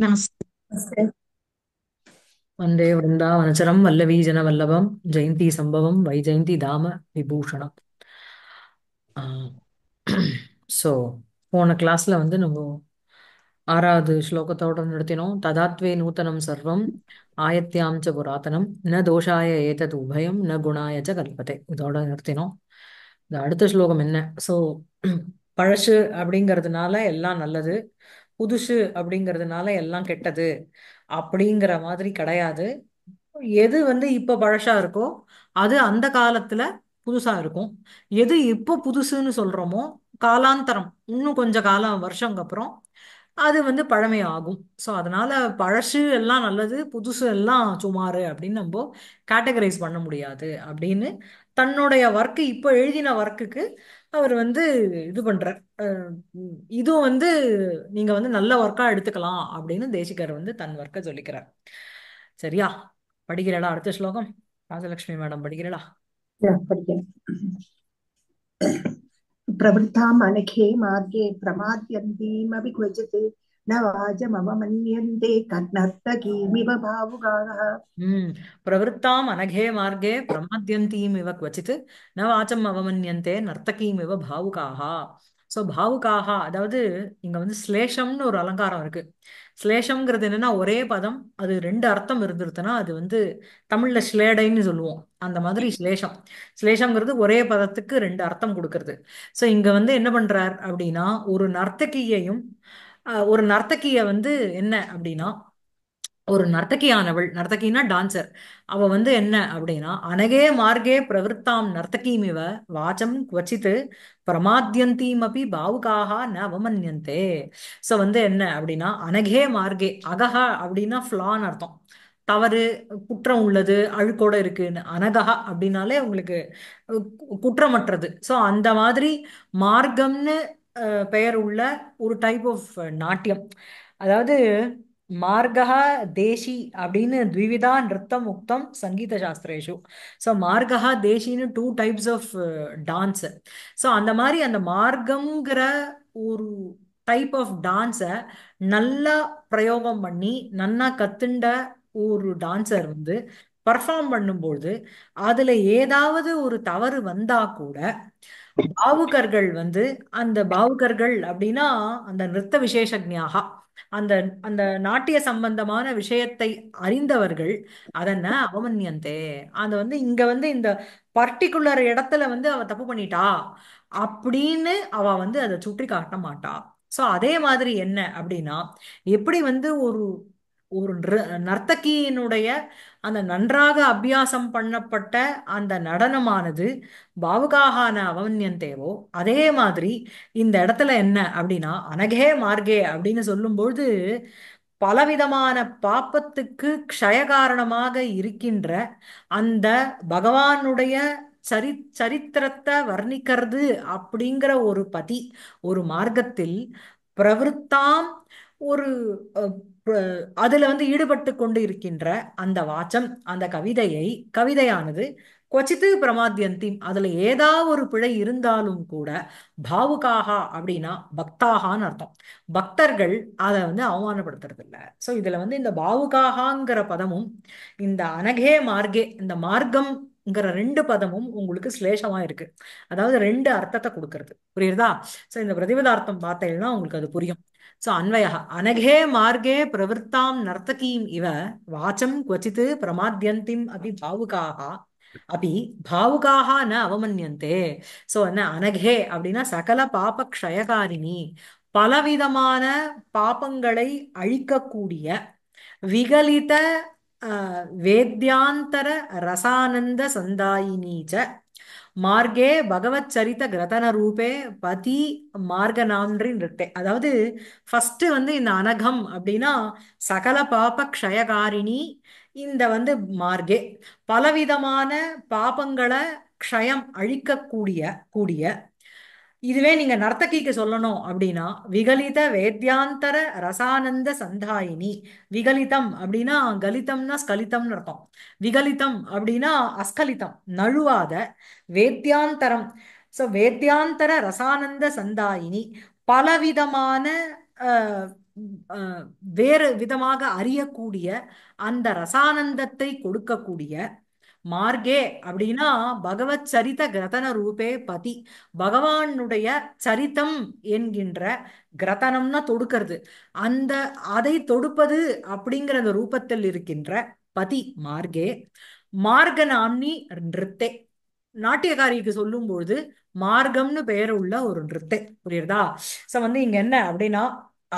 नमस्ते नमस्ते वन्दे वृन्दावनचरं ஜெயந்தி சம்பவம் வைஜெயந்தி தாம விபூஷணம் ஸோ போன கிளாஸ்ல வந்து நம்ம ஆறாவது ஸ்லோகத்தோட நிறுத்தினோம் ததாத்வே நூத்தனம் சர்வம் ஆயத்தியாம் ச புராத்தனம் ந தோஷாய ஏதது உபயம் ந குணாய ச கல்பத்தை இதோட நிறுத்தினோம் இந்த அடுத்த ஸ்லோகம் என்ன ஸோ பழசு அப்படிங்கிறதுனால எல்லாம் நல்லது புதுசு அப்படிங்கிறதுனால எல்லாம் கெட்டது அப்படிங்கிற மாதிரி கிடையாது எது வந்து இப்போ பழசா இருக்கோ அது அந்த காலத்துல புதுசா இருக்கும் எது இப்போ புதுசுன்னு சொல்றோமோ காலாந்தரம் இன்னும் கொஞ்சம் காலம் வருஷங்க அப்புறம் அது வந்து பழமை ஆகும் ஸோ அதனால பழசு எல்லாம் நல்லது புதுசு எல்லாம் சுமார் அப்படின்னு நம்ம கேட்டகரைஸ் பண்ண முடியாது அப்படின்னு தன்னுடைய ஒர்க்கு இப்போ எழுதின ஒர்க்குக்கு அவர் வந்து இது பண்ற இதுவும் வந்து நீங்க வந்து நல்ல ஒர்க்கா எடுத்துக்கலாம் அப்படின்னு தேசிகர் வந்து தன் ஒர்க்கை சொல்லிக்கிறார் சரியா படிக்கிறடா அடுத்த ஸ்லோகம் ராஜலட்சுமி மேடம் படிக்கிறடா படிக்கிறேன் பிரவருத்தாம் அனகே மார்கே பிரமாத்யந்தீமபி குஜித் नवाजमवमन्यन्ते அனகே மார்க்கே प्रवृत्ताम् अनघे मार्गे நவாச்சம் அவமன்யந்தே न இவ अवमन्यन्ते சோ भावुकाः அதாவது இங்க வந்து ஸ்லேஷம்னு ஒரு அலங்காரம் இருக்கு ஸ்லேஷம்ங்கிறது என்னன்னா ஒரே பதம் அது ரெண்டு அர்த்தம் இருந்துருதுன்னா அது வந்து தமிழ்ல ஸ்லேடைன்னு சொல்லுவோம் அந்த மாதிரி ஸ்லேஷம் ஸ்லேஷம்ங்கிறது ஒரே பதத்துக்கு ரெண்டு அர்த்தம் கொடுக்கறது சோ இங்க வந்து என்ன பண்றார் அப்படின்னா ஒரு நர்த்தகியையும் ஒரு நர்த்தகிய வந்து என்ன அப்படின்னா ஒரு நர்த்தகியானவள் நர்த்தகினா டான்சர் அவ வந்து என்ன அப்படின்னா அனகே மார்கே பிரவருத்தாம் நர்த்தகீமிவ வாச்சம் குவச்சித்து பிரமாத்தியந்தீம் அப்படி பாவுகாக ந அவமன்யந்தே ஸோ வந்து என்ன அப்படின்னா அனகே மார்கே அகஹ அப்படின்னா ஃப்ளான் அர்த்தம் தவறு குற்றம் உள்ளது அழுக்கோட இருக்குன்னு அனகா அப்படின்னாலே உங்களுக்கு குற்றமற்றது ஸோ அந்த மாதிரி மார்க்கம்னு பெயர் உள்ள ஒரு டைப் ஆஃப் நாட்டியம் அதாவது மார்கா தேசி அப்படின்னு த்விவிதா நிறுத்தம் முக்தம் சங்கீத சாஸ்திரேஷு ஸோ மார்கா தேசின்னு two types of dance so அந்த மாதிரி அந்த மார்க்கம்ங்கிற ஒரு டைப் ஆஃப் டான்ஸை நல்லா பிரயோகம் பண்ணி நல்லா கத்துண்ட ஒரு டான்ஸர் வந்து பர்ஃபார்ம் பண்ணும்பொழுது அதில் ஏதாவது ஒரு தவறு வந்தால் கூட பாவுகர்கள் வந்து அந்த பாவுகர்கள் அப்படின்னா அந்த நிறுத்த விசேஷஜாக அந்த அந்த நாட்டிய சம்பந்தமான விஷயத்தை அறிந்தவர்கள் அதென்ன அவமன்யந்தே அந்த வந்து இங்க வந்து இந்த பர்டிகுலர் இடத்துல வந்து அவ தப்பு பண்ணிட்டா அப்படின்னு அவ வந்து அதை சுற்றி காட்ட மாட்டா சோ அதே மாதிரி என்ன அப்படின்னா எப்படி வந்து ஒரு ஒரு நர்த்தகியினுடைய அந்த நன்றாக அபியாசம் பண்ணப்பட்ட அந்த நடனமானது பாவுகாகான அவன்யந்தேவோ அதே மாதிரி இந்த இடத்துல என்ன அப்படின்னா அனகே மார்கே அப்படின்னு சொல்லும்பொழுது பலவிதமான பாப்பத்துக்கு க்ஷயகாரணமாக இருக்கின்ற அந்த பகவானுடைய சரி சரித்திரத்தை வர்ணிக்கிறது அப்படிங்கிற ஒரு பதி ஒரு மார்க்கத்தில் பிரவருத்தாம் ஒரு அதுல வந்து ஈடுபட்டு கொண்டு இருக்கின்ற அந்த வாச்சம் அந்த கவிதையை கவிதையானது கொச்சித்து பிரமாத்தியந்தி அதுல ஏதாவது ஒரு பிழை இருந்தாலும் கூட பாவுகாகா அப்படின்னா பக்தாகான்னு அர்த்தம் பக்தர்கள் அதை வந்து அவமானப்படுத்துறது இல்லை ஸோ இதுல வந்து இந்த பாவுகாகாங்கிற பதமும் இந்த அனகே மார்கே இந்த மார்க்கம் ரெண்டு பதமும் உங்களுக்கு சிலேஷமா இருக்கு அதாவது ரெண்டு அர்த்தத்தை கொடுக்கறது புரியுறதா ஸோ இந்த பிரதிபதார்த்தம் பார்த்தீங்கன்னா உங்களுக்கு அது புரியும் ஸோ அன்வய அனகே மார்கே பிரவருத்தாம் நர்த்தகீம் இவ வாச்சம் கொச்சித் பிரமாத்தியந்திம் அப்படி பாவுகாக அப்படி பாவுகாக ந அவமன்யந்தே ஸோ என்ன அனகே அப்படின்னா சகல பாப க்ஷயகாரிணி பலவிதமான பாபங்களை அழிக்கக்கூடிய விகலித வேத்யாந்தர ரசானந்த சந்தாயினீச்ச மார்கே பகவத் சரித்த கிரதன ரூபே பதி மார்கநாம்ன்றின் இருக்கே அதாவது ஃபஸ்ட்டு வந்து இந்த அனகம் அப்படின்னா சகல பாப க்ஷயகாரிணி இந்த வந்து மார்கே பலவிதமான பாபங்களை க்ஷயம் அழிக்கக்கூடிய கூடிய இதுவே நீங்க நர்த்தகிக்கு சொல்லணும் அப்படின்னா விகலித வேத்யாந்தர ரசானந்த சந்தாயினி விகலிதம் அப்படின்னா கலிதம்னா ஸ்கலிதம்னு அர்த்தம் விகலிதம் அப்படின்னா அஸ்கலிதம் நழுவாத வேத்யாந்தரம் ஸோ வேத்யாந்தர ரசானந்த சந்தாயினி பலவிதமான வேறு விதமாக அறியக்கூடிய அந்த ரசானந்தத்தை கொடுக்கக்கூடிய மார்கே அப்படின்னா பகவத் சரித கிரதன ரூபே பதி பகவானுடைய சரித்தம் என்கின்ற கிரதனம்னா தொடுக்கிறது அந்த அதை தொடுப்பது அப்படிங்கிற அந்த ரூபத்தில் இருக்கின்ற பதி மார்கே மார்க நாம்னி நிறுத்தே நாட்டியக்காரிக்கு சொல்லும் பொழுது மார்க்கம்னு பெயர் உள்ள ஒரு நிறுத்தை புரியுறதா சோ வந்து இங்க என்ன அப்படின்னா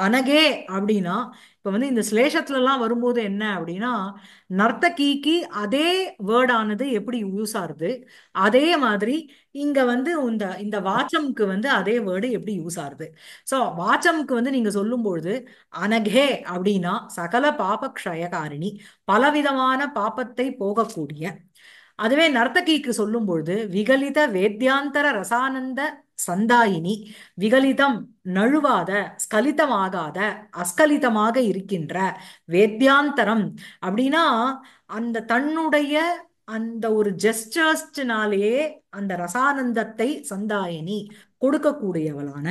அனகே அப்படின்னா இப்போ வந்து இந்த சிலேஷத்துலலாம் வரும்போது என்ன அப்படின்னா நர்த்தகிக்கு அதே வேர்டானது எப்படி யூஸ் ஆகுது அதே மாதிரி இங்கே வந்து இந்த இந்த வாச்சம்க்கு வந்து அதே வேர்டு எப்படி யூஸ் ஆகுது ஸோ வாச்சம்க்கு வந்து நீங்கள் சொல்லும்பொழுது அனகே அப்படின்னா சகல பாப க்ஷயகாரிணி பலவிதமான பாப்பத்தை போகக்கூடிய அதுவே நர்த்தகிக்கு சொல்லும்பொழுது விகலித வேத்தியாந்தர ரசானந்த சந்தாயினி விகலிதம் நழுவாத ஸ்கலிதமாகாத அஸ்கலிதமாக இருக்கின்ற வேத்தியாந்தரம் அப்படின்னா அந்த தன்னுடைய அந்த ஒரு ஜெஸ்டர்ஸ்டினாலேயே அந்த ரசானந்தத்தை சந்தாயினி கொடுக்கக்கூடியவளான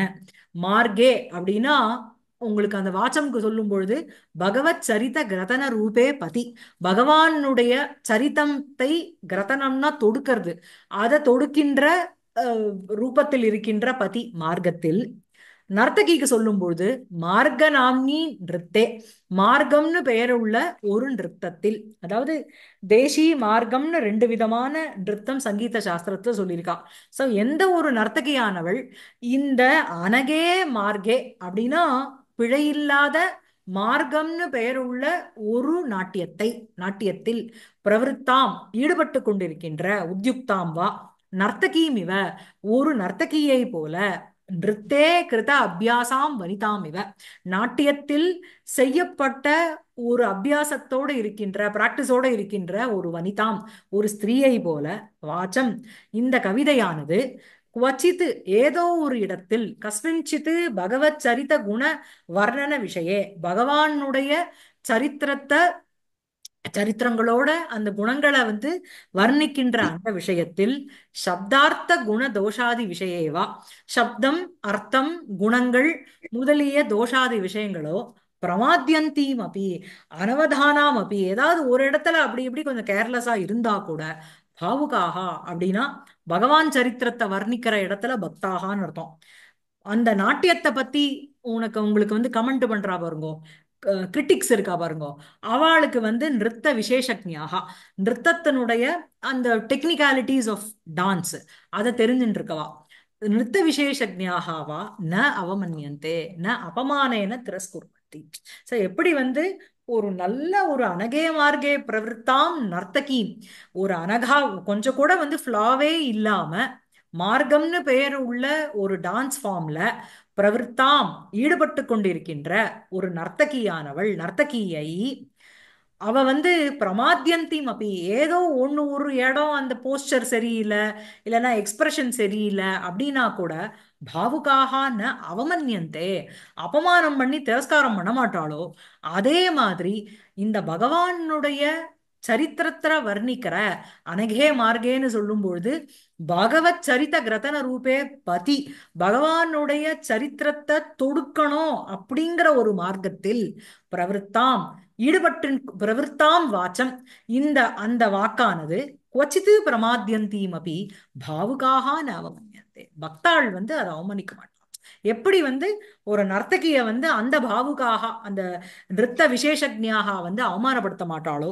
மார்கே அப்படின்னா உங்களுக்கு அந்த வாச்சம்க்கு சொல்லும் பொழுது பகவத் சரித கிரதன ரூபே பதி பகவானுடைய சரித்தத்தை கிரதனம்னா தொடுக்கிறது அதை தொடுக்கின்ற ரூபத்தில் இருக்கின்ற பதி மார்க்கத்தில் நர்த்தகிக்கு பொழுது மார்க்க நாம்னி நிறுத்தே மார்க்கம்னு பெயருள்ள ஒரு நிறுத்தத்தில் அதாவது தேசி மார்க்கம்னு ரெண்டு விதமான நிறுத்தம் சங்கீத சாஸ்திரத்துல சொல்லியிருக்கா சோ எந்த ஒரு நர்த்தகியானவள் இந்த அனகே மார்க்கே அப்படின்னா பிழையில்லாத மார்க்கம்னு பெயருள்ள ஒரு நாட்டியத்தை நாட்டியத்தில் பிரவருத்தாம் ஈடுபட்டு கொண்டிருக்கின்ற உத்யுக்தாம் வா நர்த்தகீம் இவ ஒரு நர்த்தகியை போல நிறே கிருத அபியாசாம் வனிதாம் இவ நாட்டியத்தில் செய்யப்பட்ட ஒரு அபியாசத்தோடு இருக்கின்ற பிராக்டிஸோடு இருக்கின்ற ஒரு வனிதாம் ஒரு ஸ்திரீயை போல வாச்சம் இந்த கவிதையானது குவச்சித்து ஏதோ ஒரு இடத்தில் கஸ்மிஞ்சித்து பகவத் சரித குண வர்ணன விஷயே பகவானுடைய சரித்திரத்தை சரித்திரங்களோட அந்த குணங்களை வந்து வர்ணிக்கின்ற அந்த விஷயத்தில் சப்தார்த்த குண தோஷாதி விஷயவா சப்தம் அர்த்தம் குணங்கள் முதலிய தோஷாதி விஷயங்களோ பிரமாத்தியந்தீம் அப்படி அனவதானாம் அப்படி ஏதாவது ஒரு இடத்துல அப்படி இப்படி கொஞ்சம் கேர்லெஸ்ஸா இருந்தா கூட பாவுகாக அப்படின்னா பகவான் சரித்திரத்தை வர்ணிக்கிற இடத்துல பக்தாகான்னு அர்த்தம் அந்த நாட்டியத்தை பத்தி உனக்கு உங்களுக்கு வந்து கமெண்ட் பண்றா பாருங்கோ கிரிட்டிக்ஸ் இருக்கா பாருங்க அவளுக்கு வந்து நிறுத்த விசேஷக்ஞாகா நிறுத்தத்தினுடைய அந்த டெக்னிகாலிட்டிஸ் ஆஃப் டான்ஸ் அதை தெரிஞ்சுட்டு இருக்கவா நிறுத்த விசேஷக்ஞாகாவா ந அவமன்யந்தே ந அபமானேன திரஸ்குர்வந்தி ஸோ எப்படி வந்து ஒரு நல்ல ஒரு அனகே மார்கே பிரவருத்தாம் நர்த்தகி ஒரு அனகா கொஞ்சம் கூட வந்து ஃப்ளாவே இல்லாம மார்க்கம்னு பெயர் உள்ள ஒரு டான்ஸ் ஃபார்ம்ல பிரவிற்த்தாம் ஈடுபட்டு கொண்டிருக்கின்ற ஒரு நர்த்தகியானவள் நர்த்தகியை அவ வந்து பிரமாத்தியந்தீம் அப்படி ஏதோ ஒன்று ஒரு இடம் அந்த போஸ்டர் சரியில்லை இல்லைன்னா எக்ஸ்பிரஷன் சரியில்லை அப்படின்னா கூட பாவுக்காக ந அவமன்யந்தே அபமானம் பண்ணி திரஸ்காரம் பண்ண மாட்டாளோ அதே மாதிரி இந்த பகவானுடைய சரித்திரத்திர வர்ணிக்கிற அனகே மார்கேன்னு சொல்லும்பொழுது பகவத் சரித்த கிரதன ரூபே பதி பகவானுடைய சரித்திரத்தை தொடுக்கணும் அப்படிங்கிற ஒரு மார்க்கத்தில் பிரவருத்தாம் ஈடுபட்டு பிரவருத்தாம் வாச்சம் இந்த அந்த வாக்கானது கொச்சித்து பிரமாத்தியந்தீமபி பாவுகாக நவமன்யந்தே பக்தாள் வந்து அதை அவமானிக்க மாட்டான் எப்படி வந்து ஒரு நர்த்தகிய வந்து அந்த பாவுக்காக அந்த நிறுத்த விசேஷஜ்ஞாக வந்து அவமானப்படுத்த மாட்டாளோ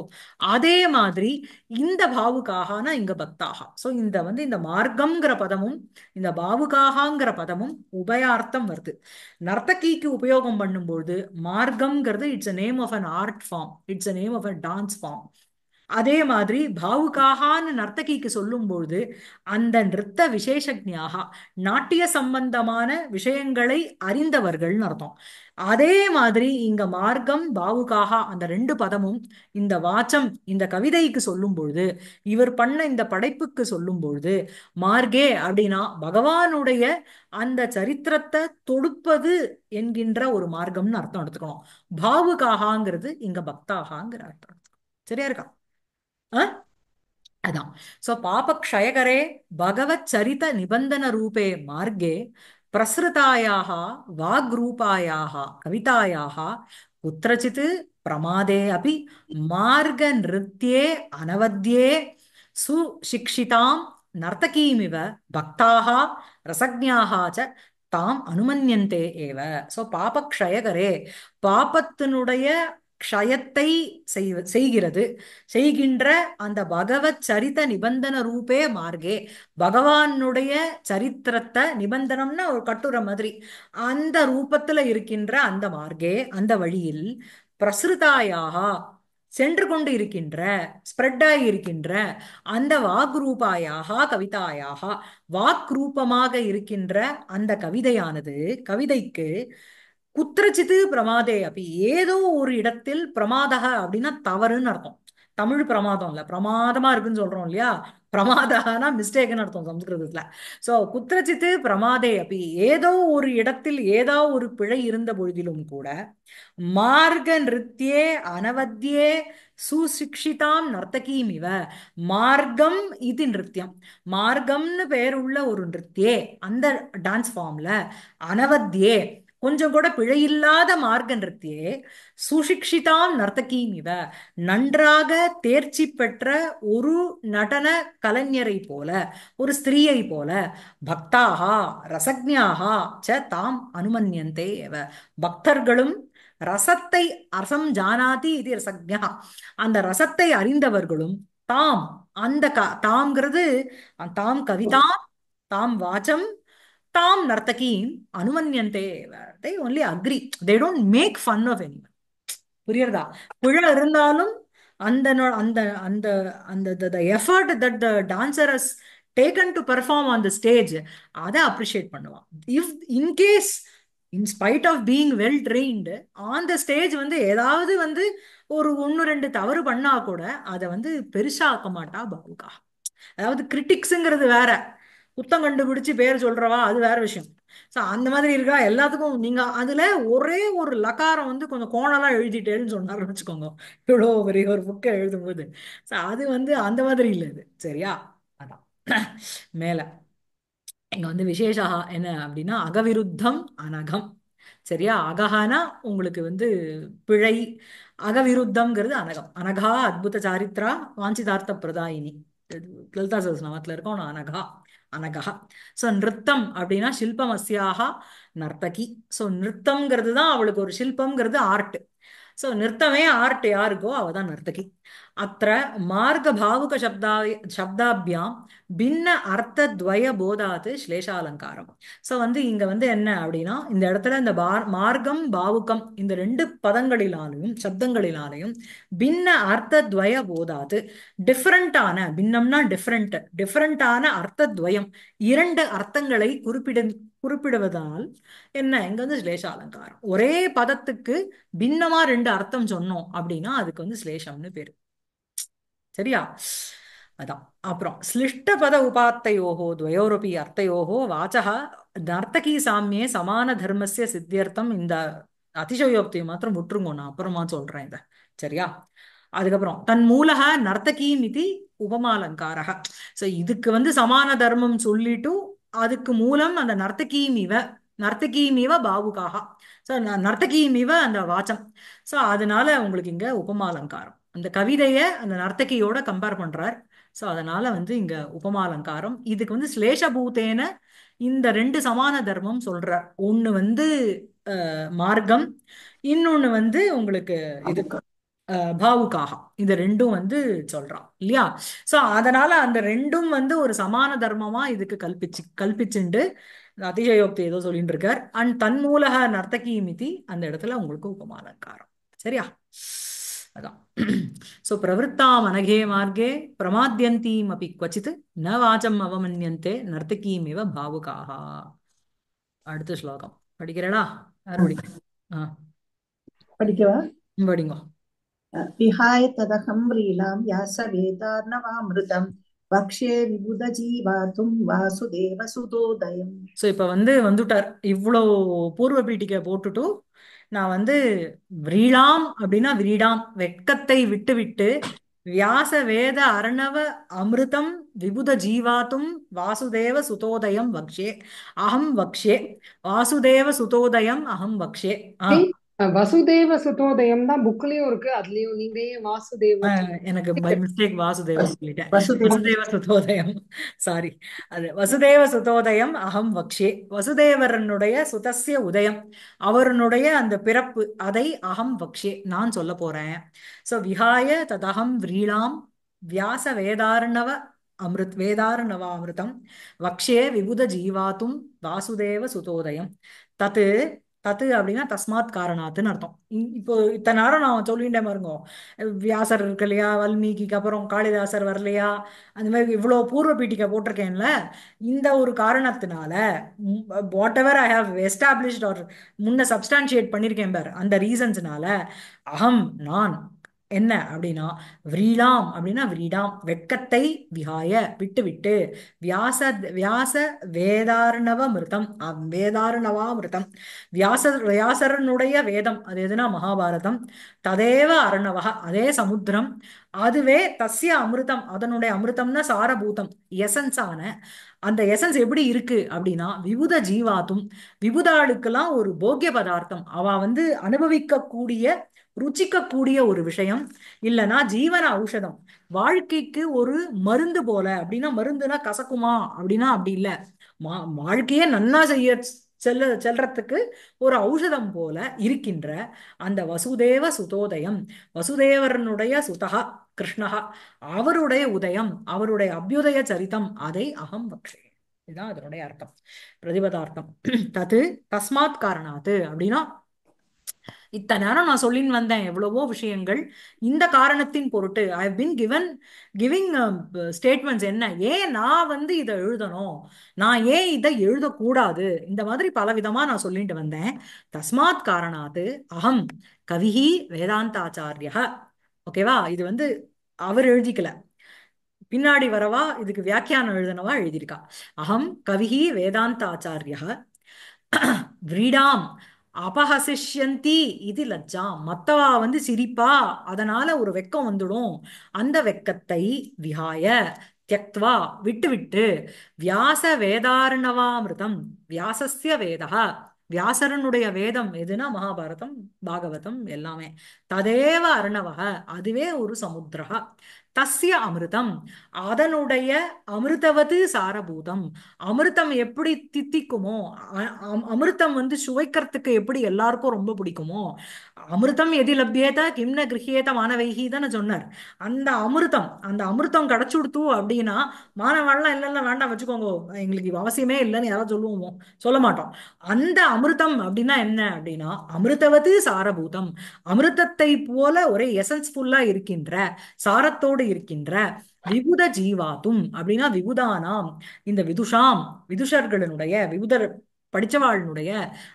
அதே மாதிரி இந்த பாவுக்காகனா இங்க பக்தாக சோ இந்த வந்து இந்த மார்க்கம்ங்கிற பதமும் இந்த பாவுக்காகங்கிற பதமும் உபயார்த்தம் வருது நர்த்தகிக்கு உபயோகம் பண்ணும்போது மார்க்கம்ங்கிறது it's a name of an art form it's a name of a dance form அதே மாதிரி பாவுகாகான்னு நர்த்தகிக்கு சொல்லும்பொழுது அந்த நிறுத்த விசேஷஜாகா நாட்டிய சம்பந்தமான விஷயங்களை அறிந்தவர்கள்னு அர்த்தம் அதே மாதிரி இங்க மார்க்கம் பாவுகாகா அந்த ரெண்டு பதமும் இந்த வாச்சம் இந்த கவிதைக்கு சொல்லும் பொழுது இவர் பண்ண இந்த படைப்புக்கு சொல்லும் பொழுது மார்கே அப்படின்னா பகவானுடைய அந்த சரித்திரத்தை தொடுப்பது என்கின்ற ஒரு மார்க்கம்னு அர்த்தம் எடுத்துக்கணும் பாவுகாகாங்கிறது இங்க பக்தாகாங்கிற அர்த்தம் சரியா இருக்கா அதான் சோ பாபக்ஷயகரே பகவத் சரித நிபந்தன ரூபே மார்க்கே பிரசுரதாயாக வாக்ரூபாயாக கவிதாயாக குத்திரச்சித் பிரமாதே அபி மார்க நிறுத்தியே அனவத்தியே சுசிக்ஷிதாம் நர்த்தகீமிவ பக்தாக ரசக்ஞாக ச தாம் அனுமன்யந்தே ஏவ சோ பாபக்ஷயகரே பாபத்தினுடைய க்ஷயத்தை செய்வ செய்கிறது செய்கின்ற அந்த பகவத் சரித நிபந்தன ரூபே மார்க்கே பகவானுடைய சரித்திரத்தை நிபந்தனம்னா ஒரு கட்டுரை மாதிரி அந்த ரூபத்துல இருக்கின்ற அந்த மார்க்கே அந்த வழியில் பிரசுதாயாக சென்று கொண்டு இருக்கின்ற ஸ்ப்ரெட்டாகி இருக்கின்ற அந்த வாக்ரூபாயாக கவிதாயாக வாக்ரூபமாக இருக்கின்ற அந்த கவிதையானது கவிதைக்கு குத்திரச்சித்து பிரமாதே அப்படி ஏதோ ஒரு இடத்தில் பிரமாதக அப்படின்னா தவறுன்னு அர்த்தம் தமிழ் பிரமாதம் இல்ல பிரமாதமா இருக்குன்னு சொல்றோம் இல்லையா பிரமாதகனா மிஸ்டேக்னு அர்த்தம் சம்ஸ்கிருதத்துல சோ குத்திரச்சித்து பிரமாதே அப்படி ஏதோ ஒரு இடத்தில் ஏதோ ஒரு பிழை இருந்த பொழுதிலும் கூட மார்க நிறுத்தியே அனவத்தியே சுசிக்ஷிதாம் நர்த்தகீம் இவ மார்க்கம் இது நிருத்தியம் மார்க்கம்னு பேருள்ள ஒரு நிருத்தியே அந்த டான்ஸ் ஃபார்ம்ல அனவத்தியே கொஞ்சம் கூட பிழையில்லாத மார்க்க நிறுத்தியே சுஷிக்ஷிதாம் நர்த்தகீம் இவ நன்றாக தேர்ச்சி பெற்ற ஒரு நடன கலைஞரை போல ஒரு ஸ்திரீயை போல பக்தாகா ரசக்ஞாகா ச தாம் அனுமன்யந்தே எவ பக்தர்களும் ரசத்தை ரசம் ஜானாதி இது ரசக்ஞா அந்த ரசத்தை அறிந்தவர்களும் தாம் அந்த க தாம்ங்கிறது தாம் கவிதாம் தாம் வாச்சம் தாம் நர்த்தகீம் அனுமன்யந்தே they only agree they don't make fun of any புரியுறதா புழ இருந்தாலும் அந்த அந்த அந்த அந்த the the effort that the dancer has taken to perform on the stage அதை அப்ரிஷியேட் பண்ணுவான் if in case in spite of being well trained on the stage வந்து ஏதாவது வந்து ஒரு ஒன்று ரெண்டு தவறு பண்ணா கூட அதை வந்து ஆக்க மாட்டா பாவுகா அதாவது கிரிட்டிக்ஸுங்கிறது வேற குத்தம் கண்டுபிடிச்சு பேர் சொல்றவா அது வேற விஷயம் ஸோ அந்த மாதிரி இருக்கா எல்லாத்துக்கும் நீங்க அதுல ஒரே ஒரு லக்காரம் வந்து கொஞ்சம் கோணலாம் எழுதிட்டேன்னு சொன்னாருன்னு வச்சுக்கோங்க இவ்வளோ பெரிய ஒரு புக்கை எழுதும் போது ஸோ அது வந்து அந்த மாதிரி இல்லை இது சரியா அதான் மேல இங்க வந்து விசேஷா என்ன அப்படின்னா அகவிருத்தம் அனகம் சரியா அகஹானா உங்களுக்கு வந்து பிழை அகவிருத்தம்ங்கிறது அனகம் அனகா அத்புத சாரித்ரா வாஞ்சிதார்த்த பிரதாயினி லலிதா நாமத்துல இருக்கோம் அனகா அனகா ஸோ நிறம் அப்படின்னா சில்பமசியாக நர்த்தகி ஸோ நிறம்ங்கிறது தான் அவளுக்கு ஒரு சில்பம்ங்கிறது ஆர்ட் ஸோ நிறுத்தமே ஆர்ட் யாருக்கோ அவ தான் நிறுத்தகி அத்த பாவுக சப்தா சப்தாபியாம் பின்ன அர்த்தத்வய போதாது ஸ்லேஷாலங்காரம் ஸோ வந்து இங்க வந்து என்ன அப்படின்னா இந்த இடத்துல இந்த பார் மார்க்கம் பாவுக்கம் இந்த ரெண்டு பதங்களினாலையும் சப்தங்களினாலையும் பின்ன அர்த்தத்வய போதாது டிஃப்ரெண்டான பின்னம்னா டிஃப்ரெண்ட் டிஃப்ரெண்டான அர்த்தத்வயம் இரண்டு அர்த்தங்களை குறிப்பிட குறிப்பிடுவதால் என்ன இங்க வந்து சிலேஷ அலங்காரம் ஒரே பதத்துக்கு பின்னமா ரெண்டு அர்த்தம் சொன்னோம் அப்படின்னா அதுக்கு வந்து ஸ்லேஷம்னு பேரு சரியா அதான் அப்புறம் ஸ்லிஷ்ட பத உபாத்தையோகோ துவயோரூபி அர்த்தையோகோ வாச்சகா நர்த்தகி சாமியே சமான தர்மசிய சித்தியர்த்தம் இந்த அதிசயோக்தியை மாத்திரம் விட்டுருங்க நான் அப்புறமா சொல்றேன் இதை சரியா அதுக்கப்புறம் தன் மூலக நர்த்தகி இது உபமாலங்காரக சோ இதுக்கு வந்து சமான தர்மம் சொல்லிட்டு அதுக்கு மூலம் அந்த நர்த்தகியும் இவ நர்த்தகியும் இவ பாவுகாக ஸோ நர்த்தகியும் இவ அந்த வாச்சம் ஸோ அதனால உங்களுக்கு இங்க உபமாலங்காரம் அந்த கவிதையை அந்த நர்த்தகியோட கம்பேர் பண்றார் ஸோ அதனால வந்து இங்க உபமாலங்காரம் இதுக்கு வந்து ஸ்லேஷபூத்தேன இந்த ரெண்டு சமான தர்மம் சொல்றார் ஒன்னு வந்து மார்க்கம் இன்னொன்னு வந்து உங்களுக்கு இதுக்கு பாவுக்காக இது ரெண்டும் வந்து சொல்றான் இல்லையா சோ அதனால அந்த ரெண்டும் வந்து ஒரு சமான தர்மமா இதுக்கு கல்பிச்சு கல்பிச்சுண்டு அதிகயோக்தி ஏதோ சொல்லிட்டு இருக்கார் அண்ட் தன் மூலக நர்த்தகி மிதி அந்த இடத்துல உங்களுக்கு உபமாலங்காரம் சரியா அதான் சோ பிரவருத்தா மனகே மார்க்கே பிரமாத்தியந்தீம் அப்படி குவச்சித்து ந வாஜம் அவமன்யந்தே நர்த்தகீம் இவ பாவுகாக அடுத்த ஸ்லோகம் படிக்கிறடா யார் படிக்க படிக்கவா படிங்கோ विहाय तदहं व्रीलां यासवेदार्णवामृतम् சோ இப்ப வந்து வந்துட்டார் இவ்வளவு பூர்வ பீட்டிக்க போட்டுட்டு நான் வந்து விரீடாம் அப்படின்னா விரீடாம் வெட்கத்தை விட்டு விட்டு வியாச வேத அர்ணவ அமிர்தம் விபுத ஜீவாத்தும் வாசுதேவ சுதோதயம் வக்ஷே அகம் வக்ஷே வாசுதேவ சுதோதயம் அகம் வக்ஷே ஆஹ் வசுதேவ சுதோதயம் தான் புக்லயும் இருக்கு அதுலயும் நீங்களே வாசுதேவ எனக்கு பை மிஸ்டேக் வாசுதேவ சொல்லிட்டேன் வசுதேவ சுதோதயம் சாரி அது வசுதேவ சுதோதயம் அகம் வக்ஷே வசுதேவரனுடைய சுதசிய உதயம் அவருடைய அந்த பிறப்பு அதை அகம் வக்ஷே நான் சொல்ல போறேன் சோ விஹாய ததகம் விரீளாம் வியாச வேதாரணவ அமிர்த் அமிர்தம் வக்ஷே விபுத ஜீவாத்தும் வாசுதேவ சுதோதயம் தத்து தத்து அப்படின்னா தஸ்மாத் காரணாத்துன்னு அர்த்தம் இப்போ இத்தனை நேரம் நான் சொல்லிட்டே பாருங்க வியாசர் இருக்கு இல்லையா வல்மீகிக்கு அப்புறம் காளிதாசர் வரலையா அந்த மாதிரி இவ்வளோ பூர்வ பீட்டிக்கை போட்டிருக்கேன்ல இந்த ஒரு காரணத்தினால whatever I have established or முன்ன சப்ஸ்டான்ஷியேட் பண்ணியிருக்கேன் பார் அந்த ரீசன்ஸ்னால அகம் நான் என்ன அப்படின்னா விரீடாம் அப்படின்னா விரீடாம் வெட்கத்தை விகாய விட்டு விட்டு வியாச வியாச வேதாரணவ மிருதம் வேதாரணவா மிருதம் வியாச வியாசரனுடைய வேதம் அது எதுனா மகாபாரதம் ததேவ அரணவக அதே சமுத்திரம் அதுவே தஸ்ய அமிர்தம் அதனுடைய அமிர்தம்னா சாரபூதம் எசன்ஸான அந்த எசன்ஸ் எப்படி இருக்கு அப்படின்னா விபுத ஜீவாத்தும் விபுதாளுக்கெல்லாம் ஒரு போக்கிய பதார்த்தம் அவ வந்து அனுபவிக்கக்கூடிய ருச்சிக்கக்கூடிய ஒரு விஷயம் இல்லைன்னா ஜீவன ஔஷதம் வாழ்க்கைக்கு ஒரு மருந்து போல அப்படின்னா மருந்துனா கசக்குமா அப்படின்னா அப்படி இல்லை மா வாழ்க்கையே நன்னா செய்ய செல்ல செல்றதுக்கு ஒரு ஔஷதம் போல இருக்கின்ற அந்த வசுதேவ சுதோதயம் வசுதேவரனுடைய சுதகா கிருஷ்ணகா அவருடைய உதயம் அவருடைய அபியுதய சரித்தம் அதை அகம் பற்றே இதுதான் அதனுடைய அர்த்தம் பிரதிபதார்த்தம் தது தஸ்மாத் காரணாத்து அப்படின்னா இத்தனை நேரம் நான் சொல்லின்னு வந்தேன் எவ்வளவோ விஷயங்கள் இந்த காரணத்தின் பொருட்டு I been given giving statements என்ன ஏன் நான் வந்து இதை எழுதணும் நான் ஏன் இதை எழுதக்கூடாது இந்த மாதிரி விதமா நான் சொல்லிட்டு வந்தேன் தஸ்மாத் காரணாது அகம் கவிஹி வேதாந்தாச்சாரியா ஓகேவா இது வந்து அவர் எழுதிக்கல பின்னாடி வரவா இதுக்கு வியாக்கியானம் எழுதினவா எழுதியிருக்கா அகம் கவிஹி வேதாந்தாச்சாரியா விரீடாம் அபஹசிஷ்யந்தி இது லஜ்ஜா மத்தவா வந்து சிரிப்பா அதனால ஒரு வெக்கம் வந்துடும் அந்த வெக்கத்தை விஹாய தியக்துவா விட்டு விட்டு வியாச வேதாரணவாமிருதம் வியாசஸ்ய வேதா வியாசரனுடைய வேதம் எதுனா மகாபாரதம் பாகவதம் எல்லாமே ததேவ அர்ணவக அதுவே ஒரு சமுத்திரா தஸ்ய அமிர்தம் அதனுடைய அமிர்தவது சாரபூதம் அமிர்தம் எப்படி தித்திக்குமோ அமிர்தம் வந்து சுவைக்கிறதுக்கு எப்படி எல்லாருக்கும் ரொம்ப பிடிக்குமோ அமிர்தம் எதிலபியேத கிம்ன கிரகியேத மாணவைகி தானே சொன்னார் அந்த அமிர்தம் அந்த அமிர்தம் கொடுத்து அப்படின்னா மாணவெல்லாம் இல்லை இல்லை வேண்டாம் வச்சுக்கோங்க எங்களுக்கு அவசியமே இல்லைன்னு யாராவது சொல்லுவோமோ சொல்ல மாட்டோம் அந்த அமிர்தம் அப்படின்னா என்ன அப்படின்னா அமிர்தவது சாரபூதம் அமிர்தத்தை போல ஒரே எசன்ஸ் ஃபுல்லா இருக்கின்ற சாரத்தோடு இருக்கின்ற விபுத ஜீவாத்தும் அப்படின்னா விபுதானாம் இந்த விதுஷாம் விதுஷர்களுடைய விபுதர் படிச்சவாளுடைய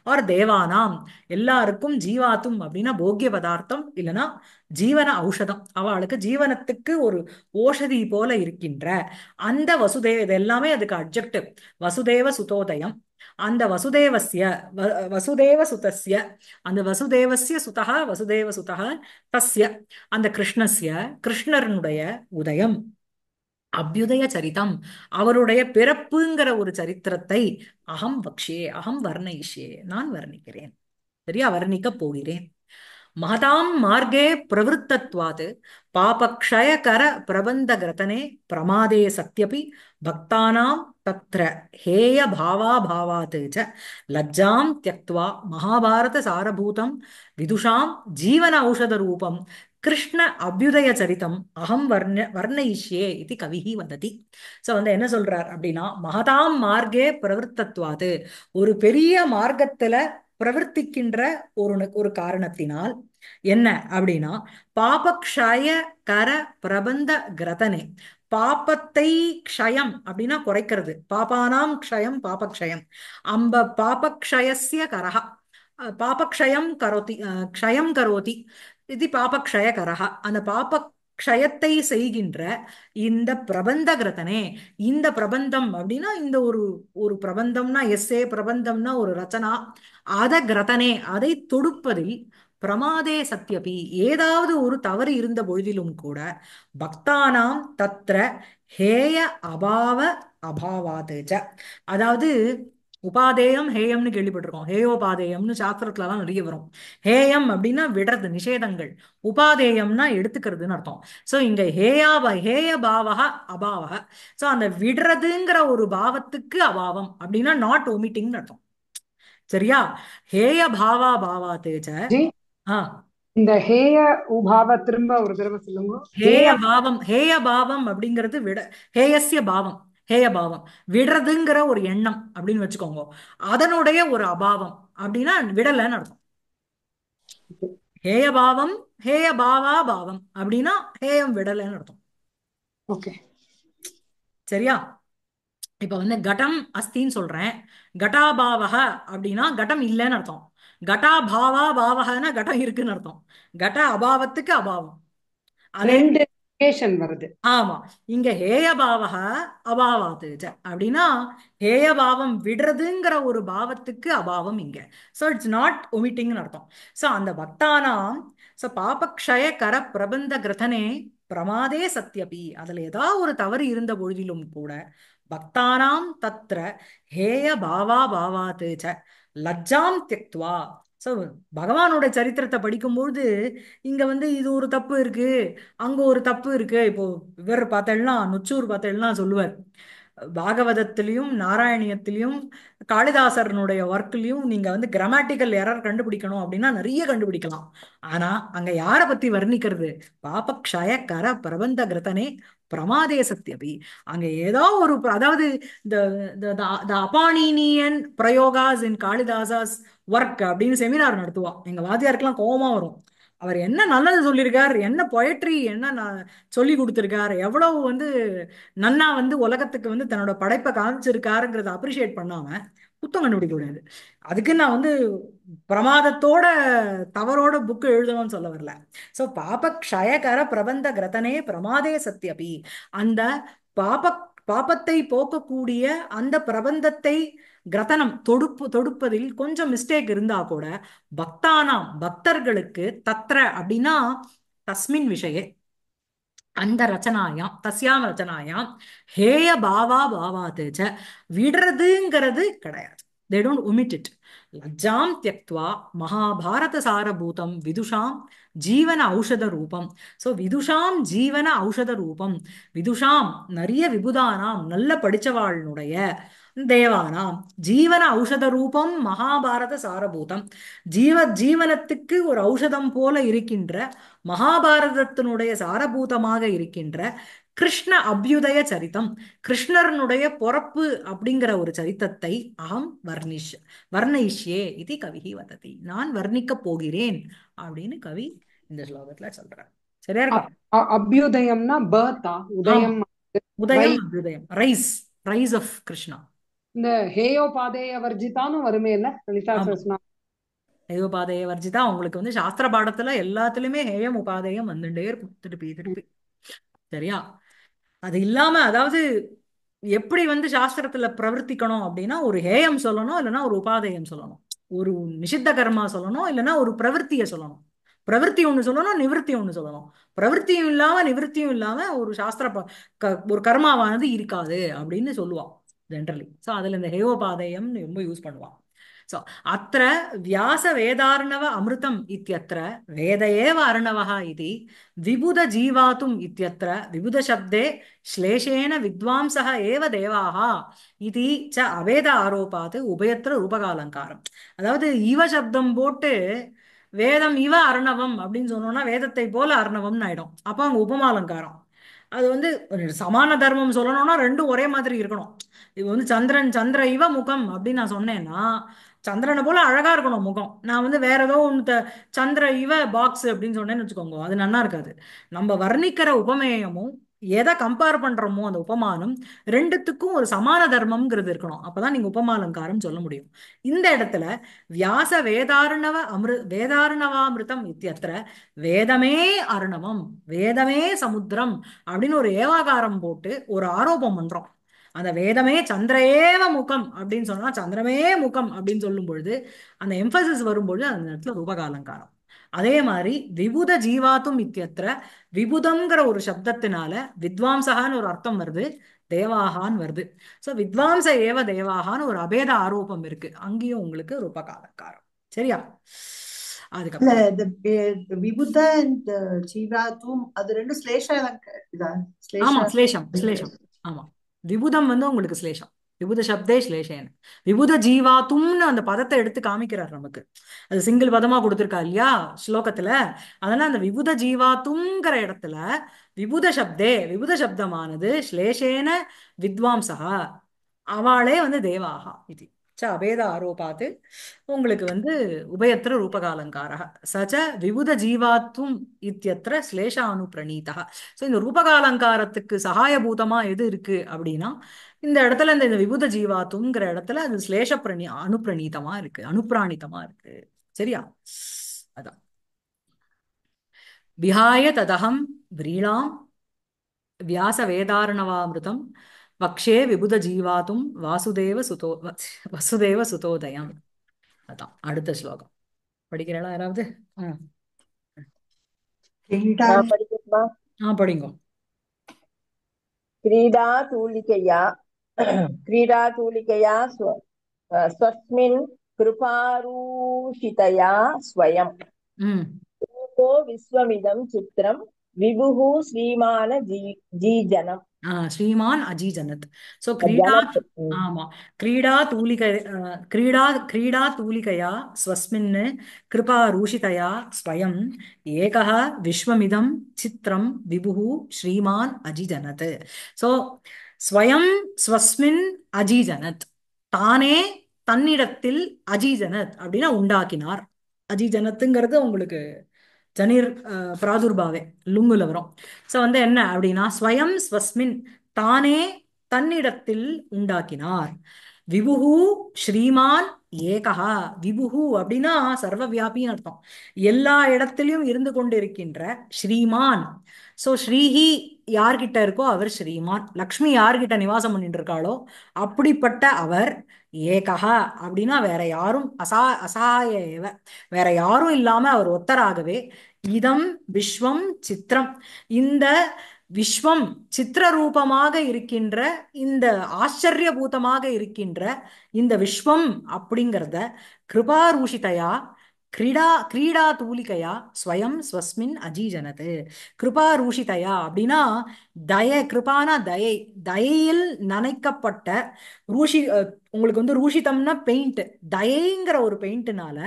அவர் தேவானாம் எல்லாருக்கும் ஜீவாத்தும் அப்படின்னா போக்கிய பதார்த்தம் இல்லைன்னா ஜீவன ஔஷதம் அவளுக்கு ஜீவனத்துக்கு ஒரு ஓஷதி போல இருக்கின்ற அந்த வசுதேவ இது எல்லாமே அதுக்கு அப்ஜெக்டிவ் வசுதேவ சுதோதயம் அந்த வசுதேவசிய வசுதேவ சுதஸ்ய அந்த வசுதேவசிய சுதா வசுதேவ சுதா தஸ்ய அந்த கிருஷ்ணஸ்ய கிருஷ்ணருனுடைய உதயம் அபியுதய சரிதம் அவருடைய பிறப்புங்கிற ஒரு சரித்திரத்தை அகம் பக்ஷே அகம் வர்ணயிஷே நான் வர்ணிக்கிறேன் சரியா வர்ணிக்க போகிறேன் மகதாம் மார்க்கே பிரவருத்தத்வாது பாபக்ஷயகர பிரபந்த கிரதனே பிரமாதே சத்தியபி பக்தானாம் தத்ர ஹேய பாவா பாவாத் ச லஜ்ஜாம் தியக்துவா மகாபாரத சாரபூதம் விதுஷாம் ஜீவன ஔஷத ரூபம் கிருஷ்ண அபியுதய சரிதம் அகம் வர்ண வர்ணயிஷ்யே இது கவிகி வந்ததி ஸோ வந்து என்ன சொல்றார் அப்படின்னா மகதாம் மார்க்கே பிரவர்த்தத்வாது ஒரு பெரிய மார்க்கத்துல பிரவர்த்திக்கின்ற ஒரு ஒரு காரணத்தினால் என்ன அப்படின்னா பாபக்ஷய கர பிரபந்த கிரதனே பாப்பத்தை க்ஷயம் அப்படின்னா குறைக்கிறது பாபானாம் க்ஷயம் பாபக்ஷயம் அம்ப பாபக்ஷயசிய கரகா பாபக்ஷயம் கரோதி க்ஷயம் கரோதி இது பாபக்ஷயகர அந்த பாப க்ஷயத்தை செய்கின்ற இந்த பிரபந்த கிரதனே இந்த பிரபந்தம் அப்படின்னா இந்த ஒரு ஒரு பிரபந்தம்னா எஸ்ஏ பிரபந்தம்னா ஒரு ரச்சனா அத கிரதனே அதை தொடுப்பதில் பிரமாதே சத்தியபி ஏதாவது ஒரு தவறு இருந்த பொழுதிலும் கூட பக்தானாம் தத்ர ஹேய அபாவ அபாவாதேஜ அதாவது உபாதேயம் ஹேயம்னு கேள்விப்பட்டிருக்கோம் ஹேயோபாதேயம்னு சாஸ்திரத்துலலாம் நிறைய வரும் ஹேயம் அப்படின்னா விடுறது நிஷேதங்கள் உபாதேயம்னா எடுத்துக்கிறதுன்னு அர்த்தம் ஸோ இங்க ஹேயாவ ஹேய பாவக அபாவக ஸோ அந்த விடுறதுங்கிற ஒரு பாவத்துக்கு அபாவம் அப்படின்னா நாட் ஒமிட்டிங்னு அர்த்தம் சரியா ஹேய பாவா பாவா தேஜ ஆ இந்த ஹேய உபாவ திரும்ப ஒரு தடவை சொல்லுங்க ஹேய பாவம் ஹேய பாவம் அப்படிங்கிறது விட ஹேயசிய பாவம் ஹேய பாவம் விடுறதுங்கிற ஒரு எண்ணம் அப்படின்னு வச்சுக்கோங்க அதனுடைய ஒரு அபாவம் அப்படின்னா விடலன்னு அர்த்தம் ஹேய பாவம் ஹேய பாவா பாவம் அப்படின்னா ஹேயம் விடலன்னு அர்த்தம் ஓகே சரியா இப்ப வந்து கடம் அஸ்தின்னு சொல்றேன் கட்டாபாவக அப்படின்னா கடம் இல்லைன்னு அர்த்தம் கட்டா பாவா பாவகன்னா கட்டம் இருக்குன்னு அர்த்தம் கட்ட அபாவத்துக்கு அபாவம் ரெண்டு வருது ஆமா இங்க ஹேய பாவ அபாவாது அப்படின்னா ஹேய பாவம் விடுறதுங்கிற ஒரு பாவத்துக்கு அபாவம் இங்க சோ இட்ஸ் நாட் ஒமிட்டிங்னு அர்த்தம் சோ அந்த பக்தானாம் சோ பாபக்ஷய கர பிரபந்த கிரதனே பிரமாதே சத்தியபி அதுல ஏதாவது ஒரு தவறு இருந்த பொழுதிலும் கூட பக்தானாம் தத்ர ஹேய பாவா பாவாத்து லஜ்ஜாம் தியக்துவா ஸோ பகவானோட சரித்திரத்தை படிக்கும்பொழுது இங்கே வந்து இது ஒரு தப்பு இருக்கு அங்கே ஒரு தப்பு இருக்கு இப்போ இவர் பார்த்தேன்னா நொச்சூர் பார்த்தேன்னா சொல்லுவார் பாகவதத்திலையும் நாராயணியத்திலையும் காளிதாசரனுடைய ஒர்க்லையும் நீங்க வந்து கிராமட்டிக்கல் எரர் கண்டுபிடிக்கணும் அப்படின்னா நிறைய கண்டுபிடிக்கலாம் ஆனா அங்க யாரை பத்தி வர்ணிக்கிறது பாபக்ஷய கர பிரபந்த கிரதனே பிரமாதே சத்தியபி அங்கே ஏதோ ஒரு அதாவது த அபானினியன் பிரயோகாஸ் இன் காளிதாசாஸ் ஒர்க் அப்படின்னு செமினார் நடத்துவா எங்கள் வாத்தியாருக்கெல்லாம் கோபமா வரும் அவர் என்ன நல்லது சொல்லியிருக்கார் என்ன பொயட்ரி என்ன சொல்லி கொடுத்துருக்கார் எவ்வளவு வந்து நன்னா வந்து உலகத்துக்கு வந்து தன்னோட படைப்பை காமிச்சிருக்காருங்கிறத அப்ரிஷியேட் பண்ணாம குத்தம் கண்டுபிடிக்க கூடாது அதுக்கு நான் வந்து பிரமாதத்தோட தவறோட புக்கு எழுதணும்னு சொல்ல வரல சோ பாப க்ஷயகர பிரபந்த கிரதனே பிரமாதே சத்தியபி அந்த பாப பாபத்தை போக்கக்கூடிய அந்த பிரபந்தத்தை கிரதனம் தொடுப்பு தொடுப்பதில் கொஞ்சம் மிஸ்டேக் இருந்தா கூட பக்தானாம் பக்தர்களுக்கு தத்ர அப்படின்னா தஸ்மின் விஷயே அந்த ரச்சனாயாம் தஸ்யாம் ரச்சனாயாம் ஹேய பாவா பாவா தேஜ விடுறதுங்கிறது கிடையாது தே டோன்ட் ஒமிட் இட் லஜ்ஜாம் தியக்துவா மகாபாரத சாரபூதம் விதுஷாம் ஜீவன ஔஷத ரூபம் ஸோ விதுஷாம் ஜீவன ஔஷத ரூபம் விதுஷாம் நிறைய விபுதானாம் நல்ல படித்தவாழ்னுடைய தேவானாம் ஜீவன ஔஷத ரூபம் மகாபாரத சாரபூதம் ஜீவ ஜீவனத்துக்கு ஒரு ஔஷதம் போல இருக்கின்ற மகாபாரதத்தினுடைய சாரபூதமாக இருக்கின்ற கிருஷ்ண அபியுதய சரித்தம் கிருஷ்ணரனுடைய பொறப்பு அப்படிங்கிற ஒரு சரித்தத்தை அகம் வர்ணிஷ் வர்ணயிஷ்யே இது கவிகி வததி நான் வர்ணிக்க போகிறேன் அப்படின்னு கவி இந்த ஸ்லோகத்துல சொல்றார் சரியா அபியுதயம்னா பர்தா உதயம் உதயம் அபியுதயம் ரைஸ் ரைஸ் ஆஃப் கிருஷ்ணா இந்த ஹேயோ பாதேய வர்ஜிதானும் வருமே இல்ல ஹேயோ பாதேய வர்ஜிதா உங்களுக்கு வந்து சாஸ்திர பாடத்துல எல்லாத்துலயுமே ஹேயம் உபாதேயம் வந்துட்டே இருக்கும் திருப்பி திருப்பி சரியா அது இல்லாம அதாவது எப்படி வந்து சாஸ்திரத்துல பிரவர்த்திக்கணும் அப்படின்னா ஒரு ஹேயம் சொல்லணும் இல்லைன்னா ஒரு உபாதேயம் சொல்லணும் ஒரு நிஷித்த கர்மா சொல்லணும் இல்லைன்னா ஒரு பிரவருத்தியை சொல்லணும் பிரவருத்தி ஒன்று சொல்லணும் நிவர்த்தி ஒன்று சொல்லணும் பிரவருத்தியும் இல்லாம நிவர்த்தியும் இல்லாம ஒரு சாஸ்திர ஒரு கர்மாவானது இருக்காது அப்படின்னு சொல்லுவான் ஜென்ரலி ஸோ அதுல இந்த ஹேயோபாதயம் ரொம்ப யூஸ் பண்ணுவான் ஸோ அத்த வியாச வேதார்ணவ அமிர்தம் ఇత్యత్ర வேத ஏவ అర్ణవ இது விபுத ஜீவாத்தும் ఇత్యత్ర விபுத சப்தே ஸ்லேஷேன విద్వాంస ஏவ தேவாக இது ச அவேத ఆరోపాత్ உபயத்திர ரூபகாலங்காரம் அதாவது இவ சப்தம் போட்டு வேதம் இவ அர்ணவம் அப்படின்னு சொன்னோம்னா வேதத்தை போல அர்ணவம்னு ஆயிடும் அப்போ அவங்க உபமாலங்காரம் அது வந்து சமான தர்மம் சொல்லணும்னா ரெண்டும் ஒரே மாதிரி இருக்கணும் இது வந்து சந்திரன் சந்திர இவ முகம் அப்படின்னு நான் சொன்னேன்னா சந்திரனை போல அழகா இருக்கணும் முகம் நான் வந்து வேற ஏதோ ஒன்று சந்திர இவ பாக்ஸ் அப்படின்னு சொன்னேன்னு வச்சுக்கோங்க அது நல்லா இருக்காது நம்ம வர்ணிக்கிற உபமேயமும் எதை கம்பேர் பண்றோமோ அந்த உபமானம் ரெண்டுத்துக்கும் ஒரு சமான தர்மம்ங்கிறது இருக்கணும் அப்பதான் நீங்க உபமாலங்காரம் சொல்ல முடியும் இந்த இடத்துல வியாச வேதாரணவ அமிரு வேதாரணவாமிருத்தம் இத்தியத்திர வேதமே அருணவம் வேதமே சமுத்திரம் அப்படின்னு ஒரு ஏவாகாரம் போட்டு ஒரு ஆரோபம் பண்றோம் அந்த வேதமே சந்திரேவ முகம் அப்படின்னு சொன்னா சந்திரமே முகம் அப்படின்னு சொல்லும் பொழுது அந்த எம்பசிஸ் வரும்பொழுது அந்த இடத்துல ரூபகாலங்காரம் அதே மாதிரி விபுத ஜீவாத்தும் இத்தியத்திர விபுதம்ங்கிற ஒரு சப்தத்தினால வித்வாம்சகான்னு ஒரு அர்த்தம் வருது தேவாகான் வருது ஸோ வித்வாம்ச ஏவ தேவாகான்னு ஒரு அபேத ஆரோபம் இருக்கு அங்கேயும் உங்களுக்கு ரூபகாலங்காரம் சரியா அதுக்கப்புறம் ஆமா ஸ்லேஷம் ஸ்லேஷம் ஆமா விபுதம் வந்து உங்களுக்கு சிலேஷம் விபுத சப்தே ஸ்லேஷேன விபுத ஜீவா தும்னு அந்த பதத்தை எடுத்து காமிக்கிறார் நமக்கு அது சிங்கிள் பதமா கொடுத்துருக்கா இல்லையா ஸ்லோகத்துல அதனால அந்த விபுத ஜீவா தும்ங்கிற இடத்துல விபுத சப்தே விபுத சப்தமானது ஸ்லேஷேன வித்வாம்சகா அவளே வந்து தேவாகா இது ச அபேத ஆரோபாத்து உங்களுக்கு வந்து உபயத்திர ரூபகாலங்காரா சச்ச விபுத ஜீவாத்துவம் இத்தியத்திர ஸ்லேஷானு பிரணீதா ஸோ இந்த ரூபகாலங்காரத்துக்கு சகாயபூதமா எது இருக்கு அப்படின்னா இந்த இடத்துல இந்த இந்த விபுத ஜீவாத்துங்கிற இடத்துல அது சிலேஷ பிரணி அனுப்பிரணீதமா இருக்கு அனுப்பிராணிதமா இருக்கு சரியா அதான் விஹாய ததகம் விரீணாம் வியாச வேதாரணவாமிருதம் பக்ஷே விபுத ஜீவாத்தும் வாசுதேவ சுதோ வசுதேவ சுதோதயம் அதான் அடுத்த ஸ்லோகம் படிக்கிறாளா யாராவது ஆ படிங்க स्व स्वस्मिन् कृपारूषितया स्वयं लोको विश्वमिदं चित्रं விபுகு ஸ்ரீமான ஜீஜனம் ஸ்ரீமான் அஜீஜனத் சோ கிரீடா ஆமா கிரீடா தூலிக கிரீடா கிரீடா தூலிகயா ஸ்வஸ்மின் கிருபா ரூஷிதயா ஸ்வயம் ஏகः விஸ்வமிதம் சித்திரம் விபுஹு ஸ்ரீமான் அஜீஜனத் சோ ஸ்வயம் ஸ்வஸ்மின் அஜீஜனத் தானே தன்னிடத்தில் அஜீஜனத் அப்படின்னா உண்டாக்கினார் அஜீஜனத்துங்கிறது உங்களுக்கு ஜனீர் பிராதுர்பாவே லுங்குல வரும் ஸோ வந்து என்ன அப்படின்னா ஸ்வயம் ஸ்வஸ்மின் தானே தன்னிடத்தில் உண்டாக்கினார் விபுகு ஸ்ரீமான் ஏகா விபுகு அப்படின்னா சர்வ வியாபின்னு அர்த்தம் எல்லா இடத்திலையும் இருந்து கொண்டிருக்கின்ற ஸ்ரீமான் சோ ஸ்ரீஹி யார்கிட்ட இருக்கோ அவர் ஸ்ரீமான் லக்ஷ்மி யார்கிட்ட நிவாசம் பண்ணிட்டு இருக்காளோ அப்படிப்பட்ட அவர் ஏகா அப்படின்னா வேற யாரும் அசா அசாயவ வேற யாரும் இல்லாம அவர் ஒத்தராகவே இதம் விஸ்வம் சித்திரம் இந்த விஸ்வம் சித்திர ரூபமாக இருக்கின்ற இந்த ஆச்சரியபூதமாக இருக்கின்ற இந்த விஸ்வம் அப்படிங்கிறத கிருபாரூஷிதையா கிரீடா கிரீடா தூலிகையா ஸ்வயம் ஸ்வஸ்மின் அஜீஜனது கிருபா ரூஷிதையா அப்படின்னா தய கிருபானா தயை தயையில் நனைக்கப்பட்ட ரூஷி உங்களுக்கு வந்து ரூஷிதம்னா பெயிண்ட் தயைங்கிற ஒரு பெயிண்ட்னால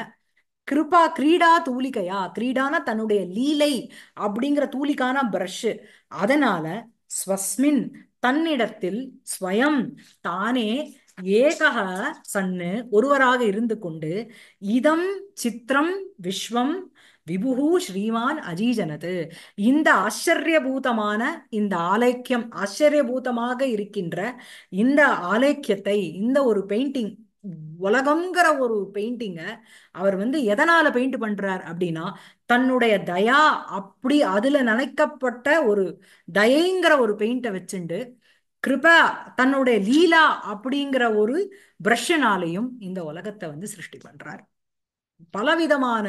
கிருபா கிரீடா தூலிகையா கிரீடான தன்னுடைய லீலை அப்படிங்கிற தூலிக்கான பிரஷ் அதனால ஸ்வஸ்மின் தன்னிடத்தில் ஸ்வயம் தானே ஏகக சன்னு ஒருவராக இருந்து கொண்டு இதம் சித்திரம் விஸ்வம் விபுகு ஸ்ரீமான் அஜீஜனது இந்த ஆச்சரியபூதமான இந்த ஆலைக்கியம் ஆச்சரியபூதமாக இருக்கின்ற இந்த ஆலைக்கியத்தை இந்த ஒரு பெயிண்டிங் உலகங்கிற ஒரு பெயிண்டிங்க அவர் வந்து எதனால பெயிண்ட் பண்றார் அப்படின்னா தன்னுடைய தயா அப்படி அதுல நினைக்கப்பட்ட ஒரு தயைங்கிற ஒரு பெயிண்டை வச்சுண்டு கிருபா தன்னுடைய லீலா அப்படிங்கிற ஒரு பிரஷனாலையும் இந்த உலகத்தை வந்து சிருஷ்டி பண்றார் பலவிதமான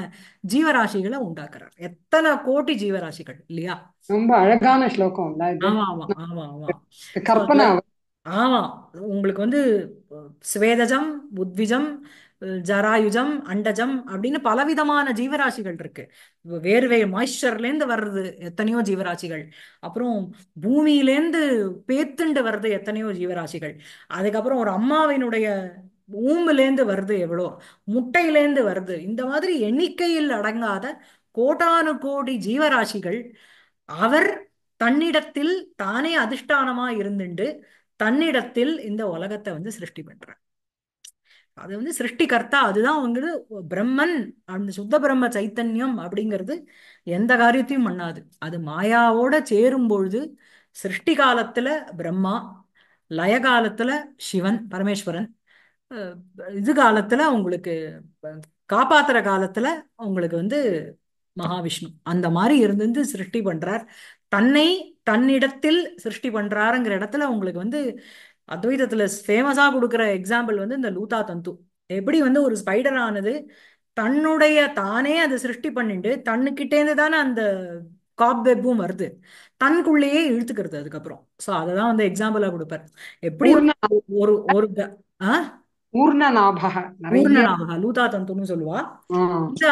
ஜீவராசிகளை உண்டாக்குறார் எத்தனை கோடி ஜீவராசிகள் இல்லையா ரொம்ப அழகான ஸ்லோகம் ஆமா ஆமா ஆமா ஆமா கற்பனை ஆமா உங்களுக்கு வந்து ஸ்வேதஜம் உத்விஜம் ஜராயுஜம் அண்டஜம் அப்படின்னு பலவிதமான ஜீவராசிகள் இருக்கு வேறு வேறு மாய்ஸ்சர்லேருந்து வர்றது எத்தனையோ ஜீவராசிகள் அப்புறம் பூமியிலேருந்து பேத்துண்டு வர்றது எத்தனையோ ஜீவராசிகள் அதுக்கப்புறம் ஒரு அம்மாவினுடைய ஊம்புலேருந்து வருது எவ்வளோ முட்டையிலேருந்து வருது இந்த மாதிரி எண்ணிக்கையில் அடங்காத கோட்டானு கோடி ஜீவராசிகள் அவர் தன்னிடத்தில் தானே அதிஷ்டானமா இருந்துட்டு தன்னிடத்தில் இந்த உலகத்தை வந்து சிருஷ்டி பண்றார் அது வந்து சிருஷ்டிகர்த்தா அதுதான் வந்து பிரம்மன் அந்த சுத்த பிரம்ம சைத்தன்யம் அப்படிங்கிறது எந்த காரியத்தையும் பண்ணாது அது மாயாவோட சேரும் பொழுது சிருஷ்டி காலத்துல பிரம்மா லய காலத்துல சிவன் பரமேஸ்வரன் இது காலத்துல உங்களுக்கு காப்பாத்துற காலத்துல உங்களுக்கு வந்து மகாவிஷ்ணு அந்த மாதிரி இருந்து சிருஷ்டி பண்றார் தன்னை தன்னிடத்தில் சிருஷ்டி பண்றாருங்கிற இடத்துல உங்களுக்கு வந்து அத்வைதத்துல ஃபேமஸா கொடுக்குற எக்ஸாம்பிள் வந்து இந்த லூதா தந்து எப்படி வந்து ஒரு ஸ்பைடர் ஆனது தன்னுடைய தானே அதை சிருஷ்டி பண்ணிட்டு தன்னுக்கிட்டேந்து தானே அந்த காப் வெப்பும் வருது தனக்குள்ளேயே இழுத்துக்கிறது அதுக்கப்புறம் சோ அததான் வந்து எக்ஸாம்பிளா கொடுப்பார் எப்படி ஒரு ஒரு ஆஹ்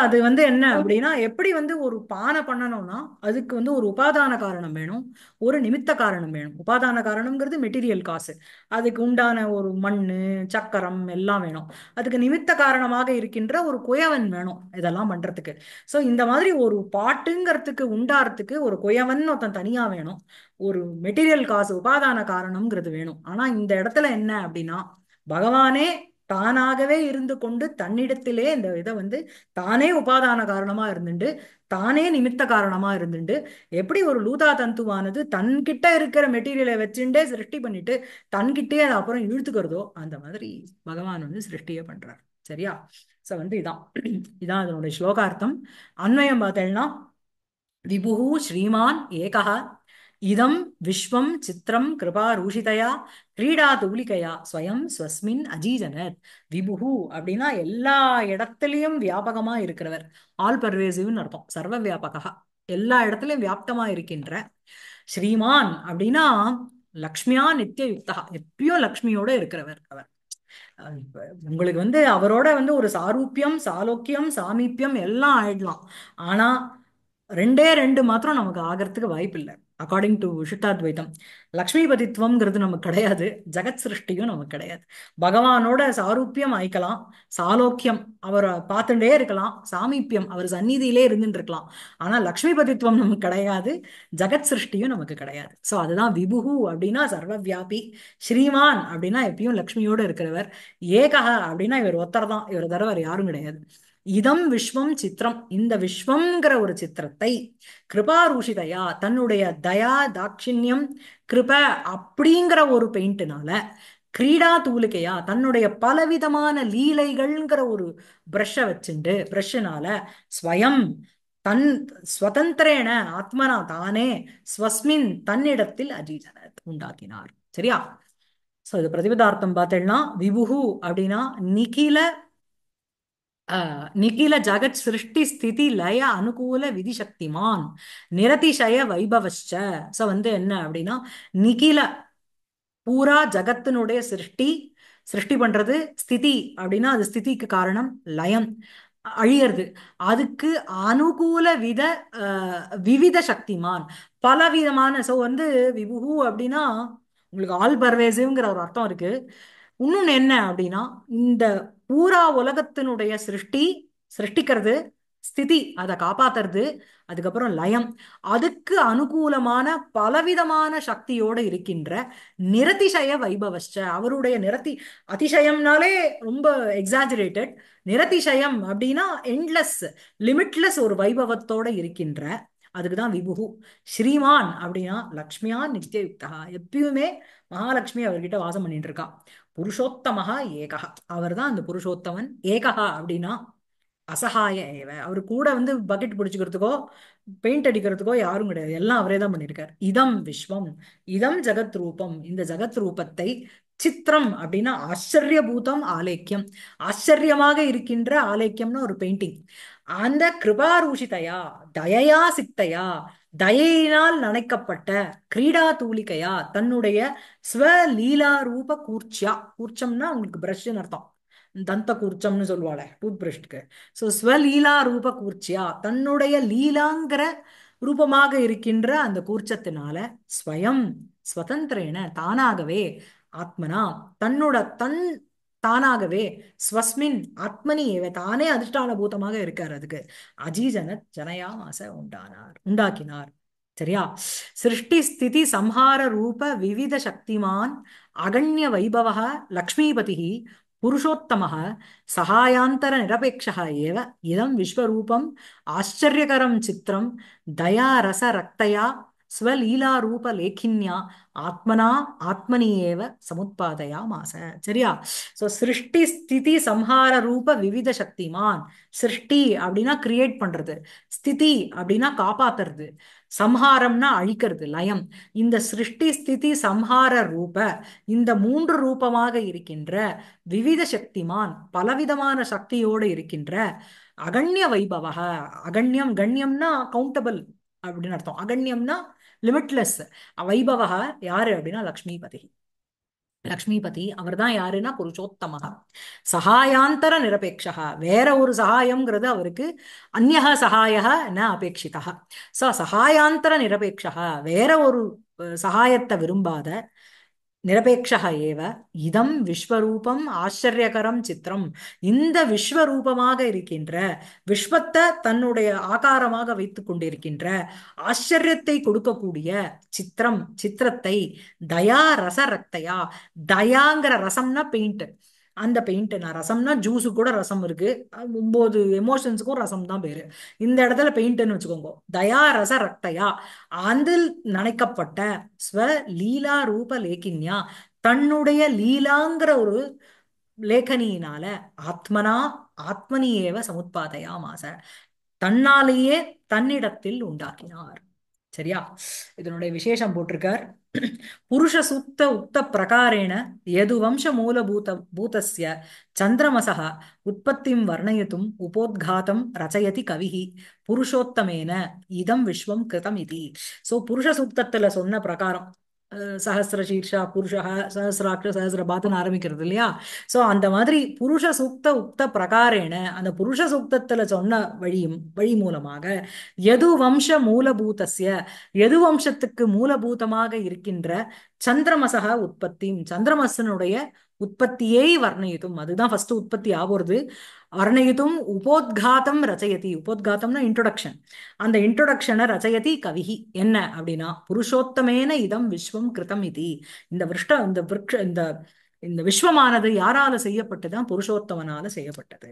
அது வந்து என்ன அப்படின்னா எப்படி வந்து ஒரு பானை அதுக்கு வந்து ஒரு உபாதான காரணம் வேணும் ஒரு நிமித்த காரணம் வேணும் உபாதான காரணம்ங்கிறது மெட்டீரியல் காசு அதுக்கு உண்டான ஒரு மண் சக்கரம் எல்லாம் வேணும் அதுக்கு நிமித்த காரணமாக இருக்கின்ற ஒரு குயவன் வேணும் இதெல்லாம் பண்றதுக்கு சோ இந்த மாதிரி ஒரு பாட்டுங்கிறதுக்கு உண்டாறதுக்கு ஒரு குயவன் ஒருத்தன் தனியா வேணும் ஒரு மெட்டீரியல் காசு உபாதான காரணம்ங்கிறது வேணும் ஆனா இந்த இடத்துல என்ன அப்படின்னா பகவானே தானாகவே இருந்து கொண்டு தன்னிடத்திலே இந்த இதை வந்து தானே உபாதான காரணமா இருந்துட்டு தானே நிமித்த காரணமா இருந்துட்டு எப்படி ஒரு லூதா தந்துவானது தன்கிட்ட இருக்கிற மெட்டீரியலை வச்சுட்டே சிருஷ்டி பண்ணிட்டு தன்கிட்டே அதை அப்புறம் இழுத்துக்கிறதோ அந்த மாதிரி பகவான் வந்து சிருஷ்டியே பண்றார் சரியா ஸோ வந்து இதான் இதான் அதனுடைய ஸ்லோகார்த்தம் அன்வயம் பார்த்தேன்னா விபு ஸ்ரீமான் ஏகா இதம் விஸ்வம் சித்திரம் கிருபா ரூஷிதயா கிரீடா தூலிகையா ஸ்வயம் ஸ்வஸ்மின் அஜீஜனர் விபுகு அப்படின்னா எல்லா இடத்துலையும் வியாபகமா இருக்கிறவர் ஆல் பர்வேசிவ்னு அர்த்தம் சர்வ வியாபகா எல்லா இடத்துலையும் வியாப்தமா இருக்கின்ற ஸ்ரீமான் அப்படின்னா லக்ஷ்மியா நித்திய யுக்தா எப்பயும் லக்ஷ்மியோட இருக்கிறவர் அவர் உங்களுக்கு வந்து அவரோட வந்து ஒரு சாரூப்பியம் சாலோக்கியம் சாமீபியம் எல்லாம் ஆயிடலாம் ஆனா ரெண்டே ரெண்டு மாத்திரம் நமக்கு ஆகிறதுக்கு வாய்ப்பு இல்லை அக்கார்டிங் டு விஷுத்தாத்வைத்தம் லக்ஷ்மிபதித்வம்ங்கிறது நமக்கு கிடையாது ஜெகத் சிருஷ்டியும் நமக்கு கிடையாது பகவானோட சாரூப்பியம் ஆயிக்கலாம் சாலோக்கியம் அவரை பார்த்துட்டே இருக்கலாம் சாமீப்பியம் அவர் சந்நிதியிலே இருந்துட்டு இருக்கலாம் ஆனா லக்ஷ்மிபதித்துவம் நமக்கு கிடையாது ஜெகத் சிருஷ்டியும் நமக்கு கிடையாது ஸோ அதுதான் விபுகு அப்படின்னா சர்வவியாபி ஸ்ரீமான் அப்படின்னா எப்பயும் லக்ஷ்மியோடு இருக்கிறவர் ஏகா அப்படின்னா இவர் ஒத்தர் தான் இவர் தரவர் யாரும் கிடையாது இதம் விஸ்வம் சித்திரம் இந்த விஸ்வம்ங்கிற ஒரு சித்திரத்தை கிருபாரூஷிதையா தன்னுடைய தயா தாட்சிணியம் கிருப அப்படிங்கிற ஒரு பெயிண்ட்னால கிரீடா தூலிகையா தன்னுடைய பலவிதமான லீலைகள்ங்கிற ஒரு பிரஷை வச்சுண்டு பிரஷ்ஷனால ஸ்வயம் தன் ஸ்வதந்திரேன ஆத்மனா தானே ஸ்வஸ்மின் தன்னிடத்தில் அஜீஜன உண்டாக்கினார் சரியா ஸோ இது பிரதிபதார்த்தம் பார்த்தேன்னா விபுகு அப்படின்னா நிகில நிகில ஜகத் சிருஷ்டி ஸ்திதி லய அனுகூல விதி சக்திமான் நிரதிசய வைபவச்ச ஸோ வந்து என்ன அப்படின்னா நிகில பூரா ஜகத்தினுடைய சிருஷ்டி சிருஷ்டி பண்றது ஸ்திதி அப்படின்னா அது ஸ்திதிக்கு காரணம் லயம் அழியறது அதுக்கு அனுகூல வித விவித சக்திமான் பல விதமான ஸோ வந்து விபுகு அப்படின்னா உங்களுக்கு ஆல் பர்வேசிவ்ங்கிற ஒரு அர்த்தம் இருக்கு இன்னொன்னு என்ன அப்படின்னா இந்த பூரா உலகத்தினுடைய சிருஷ்டி சிருஷ்டிக்கிறது ஸ்திதி அதை காப்பாத்துறது அதுக்கப்புறம் லயம் அதுக்கு அனுகூலமான பலவிதமான சக்தியோட இருக்கின்ற நிரதிசய வைபவஸ்ட அவருடைய நிரதி அதிசயம்னாலே ரொம்ப எக்ஸாஜுரேட்டட் நிரதிசயம் அப்படின்னா என்லெஸ் லிமிட்லெஸ் ஒரு வைபவத்தோட இருக்கின்ற அதுக்கு தான் விபுகு ஸ்ரீமான் அப்படின்னா லக்ஷ்மியா நித்திய எப்பயுமே மகாலட்சுமி அவர்கிட்ட வாசம் பண்ணிட்டு இருக்கா புருஷோத்தமஹா ஏகா அவர் தான் அந்த புருஷோத்தமன் ஏகா அப்படின்னா அசகாய ஏவ அவர் கூட வந்து பக்கெட் பிடிச்சிக்கிறதுக்கோ பெயிண்ட் அடிக்கிறதுக்கோ யாரும் கிடையாது எல்லாம் அவரே தான் பண்ணியிருக்கார் இதம் விஸ்வம் இதம் ஜகத் ரூபம் இந்த ஜகத் ரூபத்தை சித்திரம் அப்படின்னா பூதம் ஆலேக்கியம் ஆச்சரியமாக இருக்கின்ற ஆலேக்கியம்னு ஒரு பெயிண்டிங் அந்த கிருபாரூஷிதையா தயையா சித்தையா தயையினால் நனைக்கப்பட்ட கிரீடா தூளிகையா தன்னுடைய ஸ்வலீலா ரூப கூர்ச்சியா கூர்ச்சம்னா உங்களுக்கு பிரஷ்னு அர்த்தம் தந்த கூர்ச்சம்னு சொல்லுவாள் டூத் பிரஷ்க்கு ஸோ ஸ்வலீலா ரூப கூர்ச்சியா தன்னுடைய லீலாங்கிற ரூபமாக இருக்கின்ற அந்த கூர்ச்சத்தினால ஸ்வயம் ஸ்வதந்திரேன தானாகவே ஆத்மனா தன்னோட தன் தானாகவே ஸ்வஸ்மின் ஆத்மனி ஏவ தானே அதிர்ஷ்டான பூதமாக இருக்கார் அதுக்கு அஜிஜன ஜனயா ஆச உண்டானார் உண்டாக்கினார் சரியா சிருஷ்டி ஸ்திதி சம்ஹார ரூப விவித சக்திமான் அகண்ய வைபவ லக்ஷ்மிபதி புருஷோத்தம சகாயாந்தர நிரபேட்ச ஏவ இதம் விஸ்வரூபம் ஆச்சரியகரம் சித்திரம் தயாரச ரக்தயா ஸ்வலீலா லேகின்யா ஆத்மனா ஆத்மனியேவ சமுத்பாதையா மாச சரியா ஸோ சிருஷ்டி ஸ்திதி சம்ஹார ரூப விவித சக்திமான் சிருஷ்டி அப்படின்னா கிரியேட் பண்றது ஸ்திதி அப்படின்னா காப்பாத்துறது சம்ஹாரம்னா அழிக்கிறது லயம் இந்த சிருஷ்டி ஸ்திதி சம்ஹார ரூப இந்த மூன்று ரூபமாக இருக்கின்ற விவித சக்திமான் பலவிதமான சக்தியோடு இருக்கின்ற அகண்ய வைபவ அகண்யம் கண்யம்னா கவுண்டபிள் அப்படின்னு அர்த்தம் அகண்யம்னா லிமிட்லெஸ் வைபவகா யாரு அப்படின்னா லக்ஷ்மி பதி லக்ஷ்மிபதி அவர் தான் யாருன்னா புருஷோத்தமகா சகாயாந்தர நிரபேட்சா வேற ஒரு சகாயம்ங்கிறது அவருக்கு அந்நகா சகாயா ந அபேட்சிதா ச சகாயாந்தர நிரபேட்சா வேற ஒரு சகாயத்தை விரும்பாத நிரபேட்சா ஏவ இதம் விஸ்வரூபம் ஆச்சரியகரம் சித்திரம் இந்த விஸ்வரூபமாக இருக்கின்ற விஸ்வத்தை தன்னுடைய ஆகாரமாக வைத்து கொண்டிருக்கின்ற ஆச்சரியத்தை கொடுக்கக்கூடிய சித்திரம் சித்திரத்தை தயா ரச ரத்தையா தயாங்கிற ரசம்னா பெயிண்ட் அந்த பெயிண்ட் நான் ரசம்னா ஜூஸு கூட ரசம் இருக்கு ஒம்பது எமோஷன்ஸுக்கும் ரசம் தான் பேரு இந்த இடத்துல பெயிண்ட்னு வச்சுக்கோங்க தயா ரச ரக்தயா அதில் நினைக்கப்பட்ட ஸ்வ லீலா ரூப லேக்கின்யா தன்னுடைய லீலாங்கிற ஒரு லேಖனியினால ஆத்மனா ஆத்மனியேவ சமுத்பாதையா மாச தன்னாலேயே தன்னிடத்தில் உண்டாக்கினார் சரியா இதனுடைய விசேஷம் போட்டிருக்கார் புருஷ சுத்த உத்த பிரகாரேண எது வம்ச மூலபூத பூதசிய சந்திரமசக உற்பத்திம் வர்ணயத்தும் உபோத்காத்தம் ரச்சயதி கவிஹி புருஷோத்தமேன இதம் விஸ்வம் கிருதம் இது சோ புருஷ சுத்தத்துல சொன்ன பிரகாரம் சீர்ஷா புருஷா சஹசிராட்ச சஹசிரபாத்துன்னு ஆரம்பிக்கிறது இல்லையா ஸோ அந்த மாதிரி புருஷ சூக்த உக்த பிரகாரேன அந்த புருஷ சூக்தத்தில் சொன்ன வழியும் வழி மூலமாக எது வம்ச மூலபூதஸ்ய எது வம்சத்துக்கு மூலபூதமாக இருக்கின்ற சந்திரமசக உற்பத்தியும் சந்திரமசனுடைய உற்பத்தியை வர்ணயுதும் அதுதான் ஃபர்ஸ்ட் உற்பத்தி ஆகுறது வர்ணயுதும் உபோத்காதம் ரச்சயதி உபோத்காத்தம்னா இன்ட்ரொடக்ஷன் அந்த இன்ட்ரொடக்ஷனை ரச்சயதி கவிஹி என்ன அப்படின்னா புருஷோத்தமேன இதம் விஸ்வம் கிருதம் இது இந்த விருஷ்ட இந்த விருட்ச இந்த இந்த விஸ்வமானது யாரால செய்யப்பட்டுதான் புருஷோத்தமனால செய்யப்பட்டது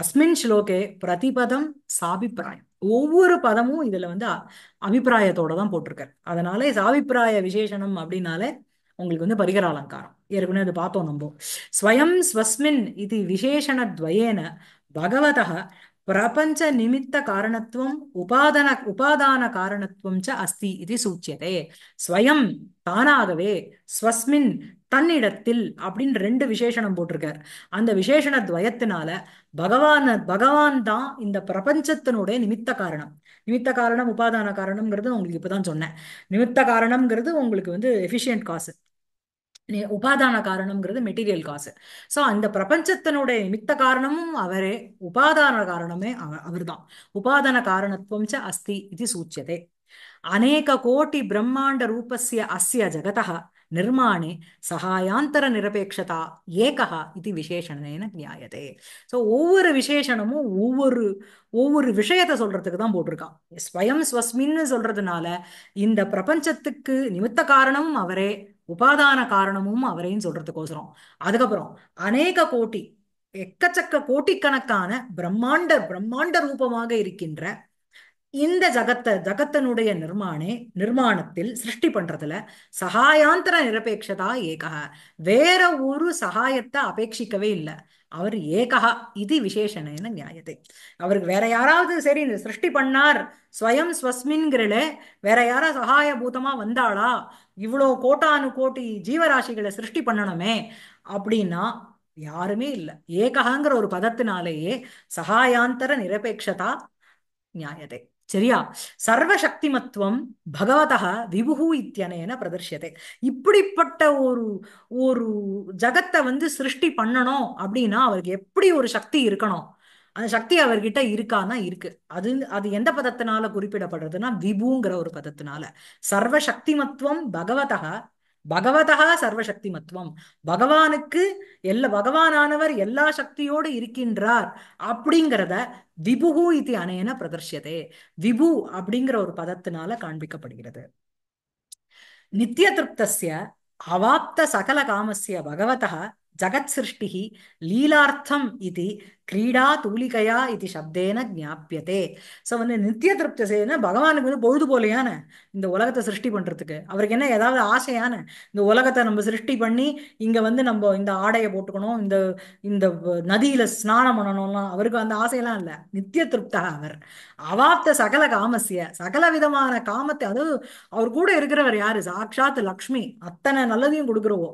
அஸ்மின் ஸ்லோகே பிரதிபதம் சாபிப்பிராயம் ஒவ்வொரு பதமும் இதுல வந்து அபிப்பிராயத்தோட தான் போட்டிருக்காரு அதனாலே சாபிப்பிராய விசேஷனம் அப்படின்னாலே உங்களுக்கு வந்து பரிகர அலங்காரம் ஏற்கனவே அது பார்த்தோம் நம்ம ஸ்வயம் ஸ்வஸ்மின் இது விசேஷணத்வயேன பகவத பிரபஞ்ச நிமித்த காரணத்துவம் உபாதன உபாதான காரணத்துவம் ச அஸ்தி இது சூச்சியதே ஸ்வயம் தானாகவே ஸ்வஸ்மின் தன்னிடத்தில் அப்படின்னு ரெண்டு விசேஷனம் போட்டிருக்கார் அந்த விசேஷண துவயத்தினால பகவான பகவான் தான் இந்த பிரபஞ்சத்தினுடைய நிமித்த காரணம் நிமித்த காரணம் உபாதான காரணம்ங்கிறது உங்களுக்கு இப்பதான் சொன்னேன் நிமித்த காரணம்ங்கிறது உங்களுக்கு வந்து எஃபிஷியன்ட் காசு உபாதான காரணம்ங்கிறது மெட்டீரியல் காசு ஸோ அந்த பிரபஞ்சத்தினுடைய நிமித்த காரணமும் அவரே உபாதான காரணமே அவர் தான் உபாதான காரணத்துவம் ச அஸ்தி இது சூச்சியதே அநேக கோட்டி பிரம்மாண்ட ரூபஸ்ய அஸ்ய ஜகதः நிர்மாணே சகாயாந்தர நிரபேட்சதா ஏகா இது விசேஷனேன நியாயதே ஸோ ஒவ்வொரு விசேஷணமும் ஒவ்வொரு ஒவ்வொரு விஷயத்த சொல்றதுக்கு தான் போட்டிருக்கான் ஸ்வயம் ஸ்வஸ்மின்னு சொல்றதுனால இந்த பிரபஞ்சத்துக்கு நிமித்த காரணமும் அவரே உபாதான காரணமும் அவரையும் சொல்றதுக்கோசரம் அதுக்கப்புறம் அநேக கோட்டி எக்கச்சக்க கோட்டிக்கணக்கான பிரம்மாண்ட பிரம்மாண்ட ரூபமாக இருக்கின்ற இந்த ஜகத்தை ஜகத்தனுடைய நிர்மாணே நிர்மாணத்தில் சிருஷ்டி பண்றதுல சகாயாந்தர நிரபேட்சதா ஏகா வேற ஒரு சகாயத்தை அபேட்சிக்கவே இல்லை அவர் ஏகா இது விசேஷனேன நியாயத்தை அவருக்கு வேற யாராவது சரி இந்த சிருஷ்டி பண்ணார் ஸ்வயம் ஸ்வஸ்மின்கிறல வேற யாரா பூதமா வந்தாளா இவ்வளோ கோட்டானு கோட்டி ஜீவராசிகளை சிருஷ்டி பண்ணணுமே அப்படின்னா யாருமே இல்லை ஏகாங்கிற ஒரு பதத்தினாலேயே சகாயாந்தர நிரபேட்சதா நியாயத்தை சரியா சர்வசக்திமத்துவம் பகவதா விபுகு இத்தியனேன பிரதர்ஷியத்தை இப்படிப்பட்ட ஒரு ஒரு ஜகத்தை வந்து சிருஷ்டி பண்ணணும் அப்படின்னா அவருக்கு எப்படி ஒரு சக்தி இருக்கணும் அந்த சக்தி அவர்கிட்ட இருக்கான்னா இருக்கு அது அது எந்த பதத்தினால குறிப்பிடப்படுறதுன்னா விபுங்கிற ஒரு பதத்தினால சர்வசக்திமத்துவம் பகவதா பகவதா சர்வசக்தி மத்துவம் பகவானுக்கு எல்லா பகவானவர் எல்லா சக்தியோடு இருக்கின்றார் அப்படிங்கிறத விபுகு இது அனேன பிரதர்ஷியதே விபு அப்படிங்கிற ஒரு பதத்தினால காண்பிக்கப்படுகிறது நித்திய திருப்தசிய அவாப்த சகல காமசிய பகவதா ஜகத் சிருஷ்டி லீலார்த்தம் இது கிரீடா தூலிகையா இது சப்தேன ஜாபியதே ஸோ வந்து நித்திய திருப்தி செய்யணும் பகவானுக்கு வந்து பொழுது போலையான இந்த உலகத்தை சிருஷ்டி பண்ணுறதுக்கு அவருக்கு என்ன ஏதாவது ஆசையான இந்த உலகத்தை நம்ம சிருஷ்டி பண்ணி இங்கே வந்து நம்ம இந்த ஆடையை போட்டுக்கணும் இந்த இந்த நதியில் ஸ்நானம் பண்ணணும்லாம் அவருக்கு அந்த ஆசையெல்லாம் இல்லை நித்திய திருப்தா அவர் அவாப்த சகல காமசிய சகல விதமான காமத்தை அதாவது அவர் கூட இருக்கிறவர் யாரு சாட்சாத் லக்ஷ்மி அத்தனை நல்லதையும் கொடுக்குறவோ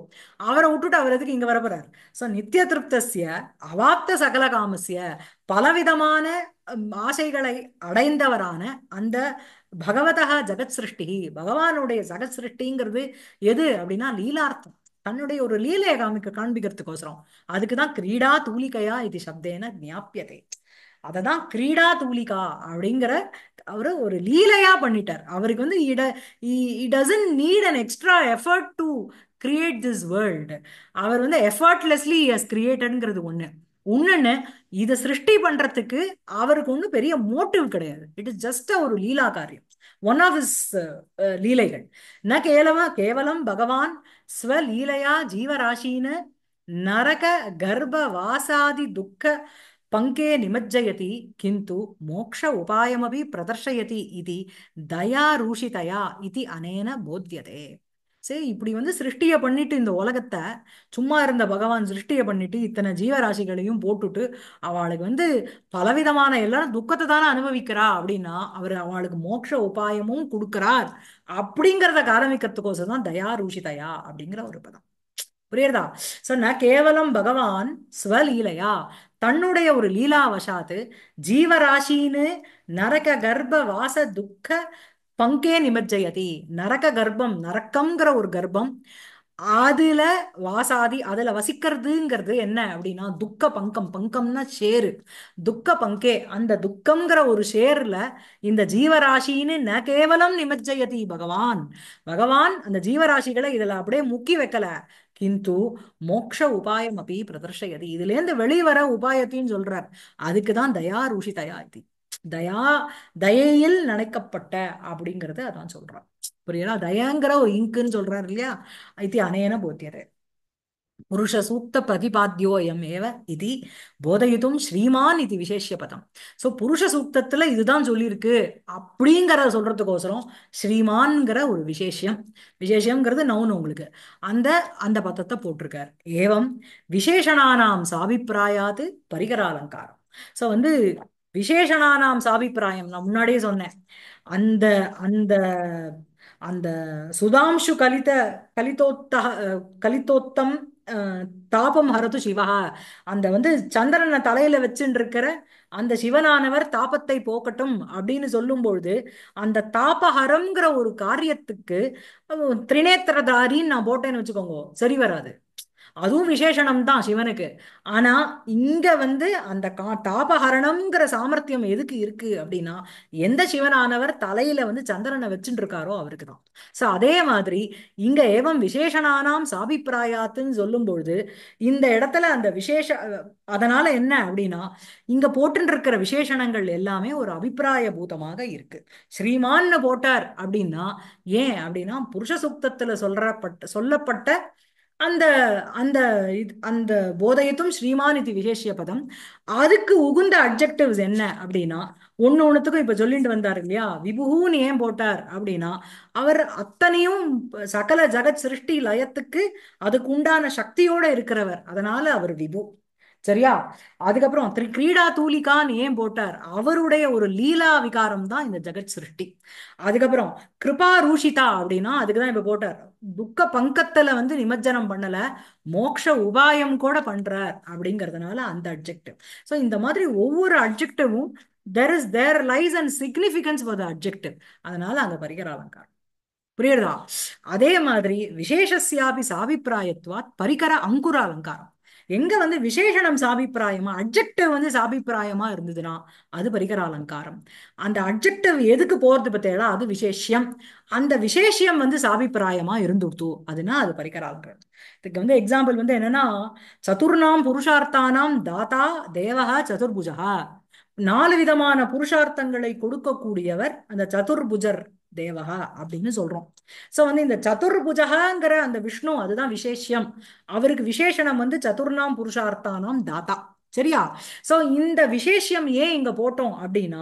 அவரை விட்டுட்டு அவர் எதுக்கு இங்கே வரப்போறார் ஸோ நித்திய திருப்தசிய அவாப்த சகல காம பரமதாமசிய பலவிதமான ஆசைகளை அடைந்தவரான அந்த பகவதா ஜெகத் சிருஷ்டி பகவானுடைய ஜெகத் சிருஷ்டிங்கிறது எது அப்படின்னா லீலார்த்தம் தன்னுடைய ஒரு லீலையை காமிக்க காண்பிக்கிறதுக்கோசரம் அதுக்குதான் கிரீடா தூலிகையா இது சப்தேன ஞாபியதை அதை தான் கிரீடா தூலிகா அப்படிங்கிற அவரு ஒரு லீலையா பண்ணிட்டார் அவருக்கு வந்து it need an extra effort to create this world அவர் வந்து எஃபர்ட்லெஸ்லி ஹஸ் கிரியேட்டட்ங்கிறது ஒன்று இன்னொன்னு இதை சிருஷ்டி பண்றதுக்கு அவருக்கு ஒன்றும் பெரிய மோட்டிவ் கிடையாது இட் இஸ் ஜஸ்ட் ஒரு லீலா காரியம் ஒன் ஆஃப் இஸ் லீலைகள் ந கேவலமா கேவலம் பகவான் ஸ்வலீலையா ஜீவராசின நரக கர்ப்ப வாசாதி துக்க பங்கே நிமஜ்ஜயதி கிந்து மோக்ஷ உபாயமபி பிரதர்ஷயதி இது தயாரூஷிதயா இது அனேன போத்தியதே சரி இப்படி வந்து சிருஷ்டியை பண்ணிட்டு இந்த உலகத்தை சும்மா இருந்த பகவான் சிருஷ்டியை பண்ணிட்டு இத்தனை ஜீவராசிகளையும் போட்டுட்டு அவளுக்கு வந்து பலவிதமான எல்லாரும் துக்கத்தை தானே அனுபவிக்கிறா அப்படின்னா அவர் அவளுக்கு மோட்ச உபாயமும் கொடுக்கிறார் அப்படிங்கிறத காரமிக்கிறதுக்கோசம் தான் தயா ருஷிதயா அப்படிங்கிற ஒரு பதம் புரியுறதா சொன்ன கேவலம் பகவான் ஸ்வலீலையா தன்னுடைய ஒரு லீலாவசாத்து ஜீவராசின்னு நரக கர்ப்ப வாச துக்க பங்கே நிமஜ்ஜயதி நரக கர்ப்பம் நரக்கம்ங்கிற ஒரு கர்ப்பம் அதுல வாசாதி அதுல வசிக்கிறதுங்கிறது என்ன அப்படின்னா துக்க பங்கம் பங்கம்னா ஷேரு துக்க பங்கே அந்த துக்கம்ங்கிற ஒரு ஷேர்ல இந்த ஜீவராசின்னு ந கேவலம் நிமஜ்ஜயதி பகவான் பகவான் அந்த ஜீவராசிகளை இதுல அப்படியே முக்கி வைக்கல கிந்து மோக்ஷ உபாயம் அப்படி பிரதர்ஷயதி இதுல இருந்து வெளிவர உபாயத்தின்னு சொல்றார் அதுக்குதான் தயா ருஷி தயா தயா தயையில் நினைக்கப்பட்ட அப்படிங்கறத அதான் சொல்றான் புரியுதா தயாங்கிற ஒரு இங்குன்னு சொல்றாரு இல்லையா இது அனேன போத்தியது புருஷ சூக்த பிரதிபாத்தியோயம் ஏவ இது போதையுதும் ஸ்ரீமான் இது விசேஷ பதம் ஸோ புருஷ சூக்தத்துல இதுதான் சொல்லியிருக்கு அப்படிங்கிறத சொல்றதுக்கோசரம் ஸ்ரீமான்ங்கிற ஒரு விசேஷம் விசேஷங்கிறது நவுன் உங்களுக்கு அந்த அந்த பதத்தை போட்டிருக்கார் ஏவம் விசேஷனானாம் சாபிப்பிராயாது அலங்காரம் ஸோ வந்து விசேஷனானாம் சாபிப்பிராயம் நான் முன்னாடியே சொன்னேன் அந்த அந்த அந்த சுதாம்சு கலித கலித்தோத்த கலித்தோத்தம் தாபம் ஹரது சிவகா அந்த வந்து சந்திரனை தலையில வச்சுட்டு இருக்கிற அந்த சிவனானவர் தாபத்தை போக்கட்டும் அப்படின்னு சொல்லும் பொழுது அந்த தாபஹரம்ங்கிற ஒரு காரியத்துக்கு திரிநேத்திரதாரின்னு நான் போட்டேன்னு வச்சுக்கோங்க சரி வராது அதுவும் விசேஷனம் தான் சிவனுக்கு ஆனா இங்க வந்து அந்த கா தாபஹரணம்ங்கிற சாமர்த்தியம் எதுக்கு இருக்கு அப்படின்னா எந்த சிவனானவர் தலையில வந்து சந்திரனை வச்சுட்டு இருக்காரோ அவருக்கு தான் ஸோ அதே மாதிரி இங்க ஏவம் விசேஷனானாம் சாபிப்பிராயாத்துன்னு சொல்லும் பொழுது இந்த இடத்துல அந்த விசேஷ அதனால என்ன அப்படின்னா இங்க போட்டு இருக்கிற விசேஷணங்கள் எல்லாமே ஒரு அபிப்பிராய பூதமாக இருக்கு ஸ்ரீமான்னு போட்டார் அப்படின்னா ஏன் அப்படின்னா புருஷ சுக்தத்துல சொல்றப்பட்ட சொல்லப்பட்ட அந்த அந்த அந்த போதயத்தும் ஸ்ரீமான் இது விசேஷிய பதம் அதுக்கு உகுந்த அப்ஜெக்டிவ்ஸ் என்ன அப்படின்னா ஒன்னு ஒண்ணுத்துக்கும் இப்ப சொல்லிட்டு வந்தார் இல்லையா விபுகுன்னு ஏன் போட்டார் அப்படின்னா அவர் அத்தனையும் சகல ஜகத் சிருஷ்டி லயத்துக்கு அதுக்கு உண்டான சக்தியோட இருக்கிறவர் அதனால அவர் விபு சரியா அதுக்கப்புறம் திரு கிரீடா தூலிகான்னு ஏன் போட்டார் அவருடைய ஒரு லீலா விகாரம் தான் இந்த ஜெகத் சிருஷ்டி அதுக்கப்புறம் கிருபா ரூஷிதா அப்படின்னா அதுக்கு தான் போட்டார் துக்க பங்கத்துல வந்து நிமஜ்ஜனம் பண்ணல மோக்ஷ உபாயம் கூட பண்றார் அப்படிங்கிறதுனால அந்த அப்ஜெக்டிவ் ஸோ இந்த மாதிரி ஒவ்வொரு அப்ஜெக்டிவும் there is there lies and significance for the objective அதனால அங்க பரிகர அலங்காரம் புரியுறதா அதே மாதிரி விசேஷஸ்யாபி சாபிப்பிராயத்வாத் பரிகர அங்குர அலங்காரம் எங்க வந்து விசேஷனம் சாபிப்பிராயமா அப்ஜெக்டிவ் வந்து சாபிப்பிராயமா இருந்ததுன்னா அது பரிகர அலங்காரம் அந்த அப்ஜெக்டிவ் எதுக்கு போறது பார்த்தீங்களா அது விசேஷியம் அந்த விசேஷியம் வந்து சாபிப்பிராயமா இருந்துடுத்து அதுனா அது பரிகர அலங்காரம் இதுக்கு வந்து எக்ஸாம்பிள் வந்து என்னன்னா சதுர்ணாம் புருஷார்த்தானாம் தாத்தா தேவகா சதுர்புஜகா நாலு விதமான புருஷார்த்தங்களை கொடுக்கக்கூடியவர் அந்த சதுர்புஜர் தேவகா அப்படின்னு சொல்றோம் சோ வந்து இந்த புஜகாங்கிற அந்த விஷ்ணு அதுதான் விசேஷம் அவருக்கு விசேஷனம் வந்து சதுர்ணாம் புருஷார்த்தானாம் தாத்தா சரியா சோ இந்த விசேஷம் ஏன் இங்க போட்டோம் அப்படின்னா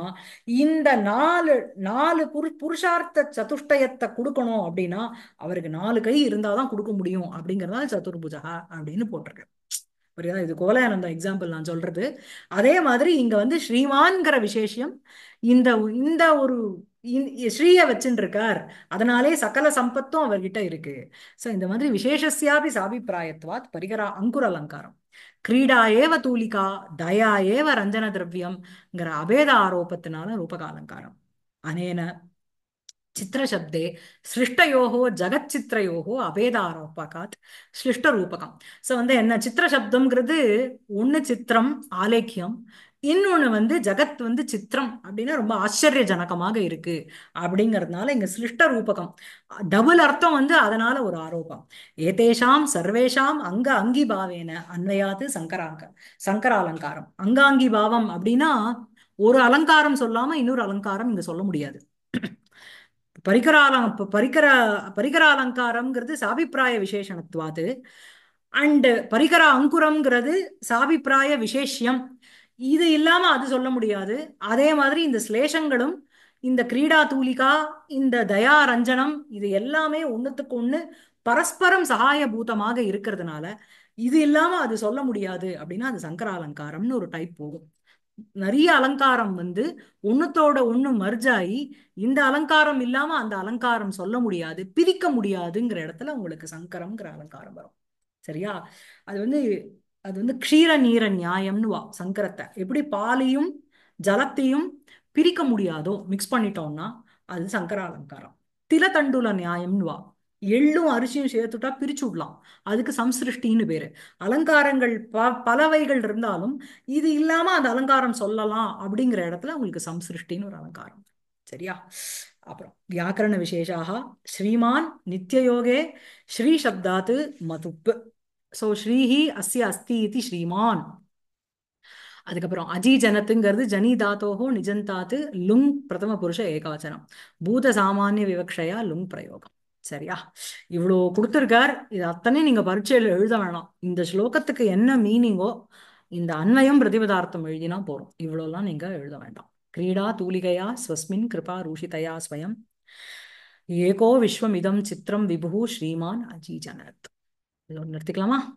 இந்த நாலு நாலு புரு புருஷார்த்த சதுஷ்டயத்தை கொடுக்கணும் அப்படின்னா அவருக்கு நாலு கை இருந்தாதான் கொடுக்க முடியும் அப்படிங்கறதால புஜகா அப்படின்னு போட்டிருக்கு புரியுதா இது கோலானந்த எக்ஸாம்பிள் நான் சொல்றது அதே மாதிரி இங்க வந்து ஸ்ரீமான்கிற விசேஷம் இந்த இந்த ஒரு ஸ்ரீய வச்சுருக்கார் அதனாலே சகல சம்பத்தும் அவர்கிட்ட இருக்கு ஸோ இந்த மாதிரி விசேஷஸ்யாபி சாபிப்பிராயத்வாத் பரிகரா அங்குர அலங்காரம் கிரீடா ஏவ தூலிகா தயா ஏவ ரஞ்சன திரவியம்ங்கிற அபேத ஆரோபத்தினால ரூபக அலங்காரம் அனேன சித்திரசப்தே சிருஷ்டயோகோ ஜகத் சித்திரயோகோ அபேத ஆரோபகாத் சிருஷ்ட ரூபகம் ஸோ வந்து என்ன சித்திரசப்தம்ங்கிறது ஒண்ணு சித்திரம் ஆலேக்கியம் இன்னொன்று வந்து ஜகத் வந்து சித்திரம் அப்படின்னா ரொம்ப ஆச்சரியஜனகமாக இருக்கு அப்படிங்கிறதுனால இங்க சிருஷ்ட ரூபகம் டபுள் அர்த்தம் வந்து அதனால ஒரு ஆரோபம் ஏதேஷாம் சர்வேஷாம் அங்க அங்கி பாவேன அன்வையாது சங்கராங்க சங்கர அலங்காரம் அங்காங்கி பாவம் அப்படின்னா ஒரு அலங்காரம் சொல்லாம இன்னொரு அலங்காரம் இங்க சொல்ல முடியாது பரிகராலம் பரிகர பரிகர அலங்காரம்ங்கிறது சாபிப்பிராய விசேஷணத்துவாது அண்டு பரிகர அங்குரம்ங்கிறது சாபிப்பிராய விசேஷியம் இது இல்லாம அது சொல்ல முடியாது அதே மாதிரி இந்த சிலேஷங்களும் இந்த கிரீடா தூலிகா இந்த தயா ரஞ்சனம் இது எல்லாமே ஒன்றுத்துக்கு ஒன்று பரஸ்பரம் பூதமாக இருக்கிறதுனால இது இல்லாம அது சொல்ல முடியாது அப்படின்னா அது சங்கர அலங்காரம்னு ஒரு டைப் போகும் நிறைய அலங்காரம் வந்து ஒன்னுத்தோட ஒண்ணு மர்ஜாயி இந்த அலங்காரம் இல்லாம அந்த அலங்காரம் சொல்ல முடியாது பிரிக்க முடியாதுங்கிற இடத்துல உங்களுக்கு சங்கரம்ங்கிற அலங்காரம் வரும் சரியா அது வந்து அது வந்து க்ஷீர நீர நியாயம்னு வா சங்கரத்தை எப்படி பாலையும் ஜலத்தையும் பிரிக்க முடியாதோ மிக்ஸ் பண்ணிட்டோம்னா அது சங்கராலங்காரம் திலதண்டுல நியாயம்னு வா எள்ளும் அரிசியும் சேர்த்துட்டா பிரிச்சு விடலாம் அதுக்கு சம்சிருஷ்டின்னு பேரு அலங்காரங்கள் ப பலவைகள் இருந்தாலும் இது இல்லாம அந்த அலங்காரம் சொல்லலாம் அப்படிங்கிற இடத்துல உங்களுக்கு சம்சிருஷ்டின்னு ஒரு அலங்காரம் சரியா அப்புறம் வியாக்கரண விசேஷாக ஸ்ரீமான் நித்தியயோகே ஸ்ரீ சப்தாத்து மதுப்பு ஸோ ஸ்ரீஹி அஸ்ய அஸ்தி இது ஸ்ரீமான் அதுக்கப்புறம் அஜி ஜனத்துங்கிறது ஜனி தாத்தோஹோ நிஜந்தாத்து லுங் பிரதம புருஷ ஏகாச்சனம் பூத சாமானிய விவக்ஷையா லுங் பிரயோகம் சரியா இவ்வளோ கொடுத்துருக்கார் இது அத்தனையும் நீங்க பரீட்சையில் எழுத வேணாம் இந்த ஸ்லோகத்துக்கு என்ன மீனிங்கோ இந்த அன்வயம் பிரதிபதார்த்தம் எழுதினா போறோம் இவ்வளோலாம் நீங்க எழுத வேண்டாம் கிரீடா தூலிகையா ஸ்வஸ்மின் கிருபா ரூஷிதையா ஸ்வயம் ஏகோ விஸ்வமிதம் சித்திரம் விபு ஸ்ரீமான் அஜி ஜனத் Lo más?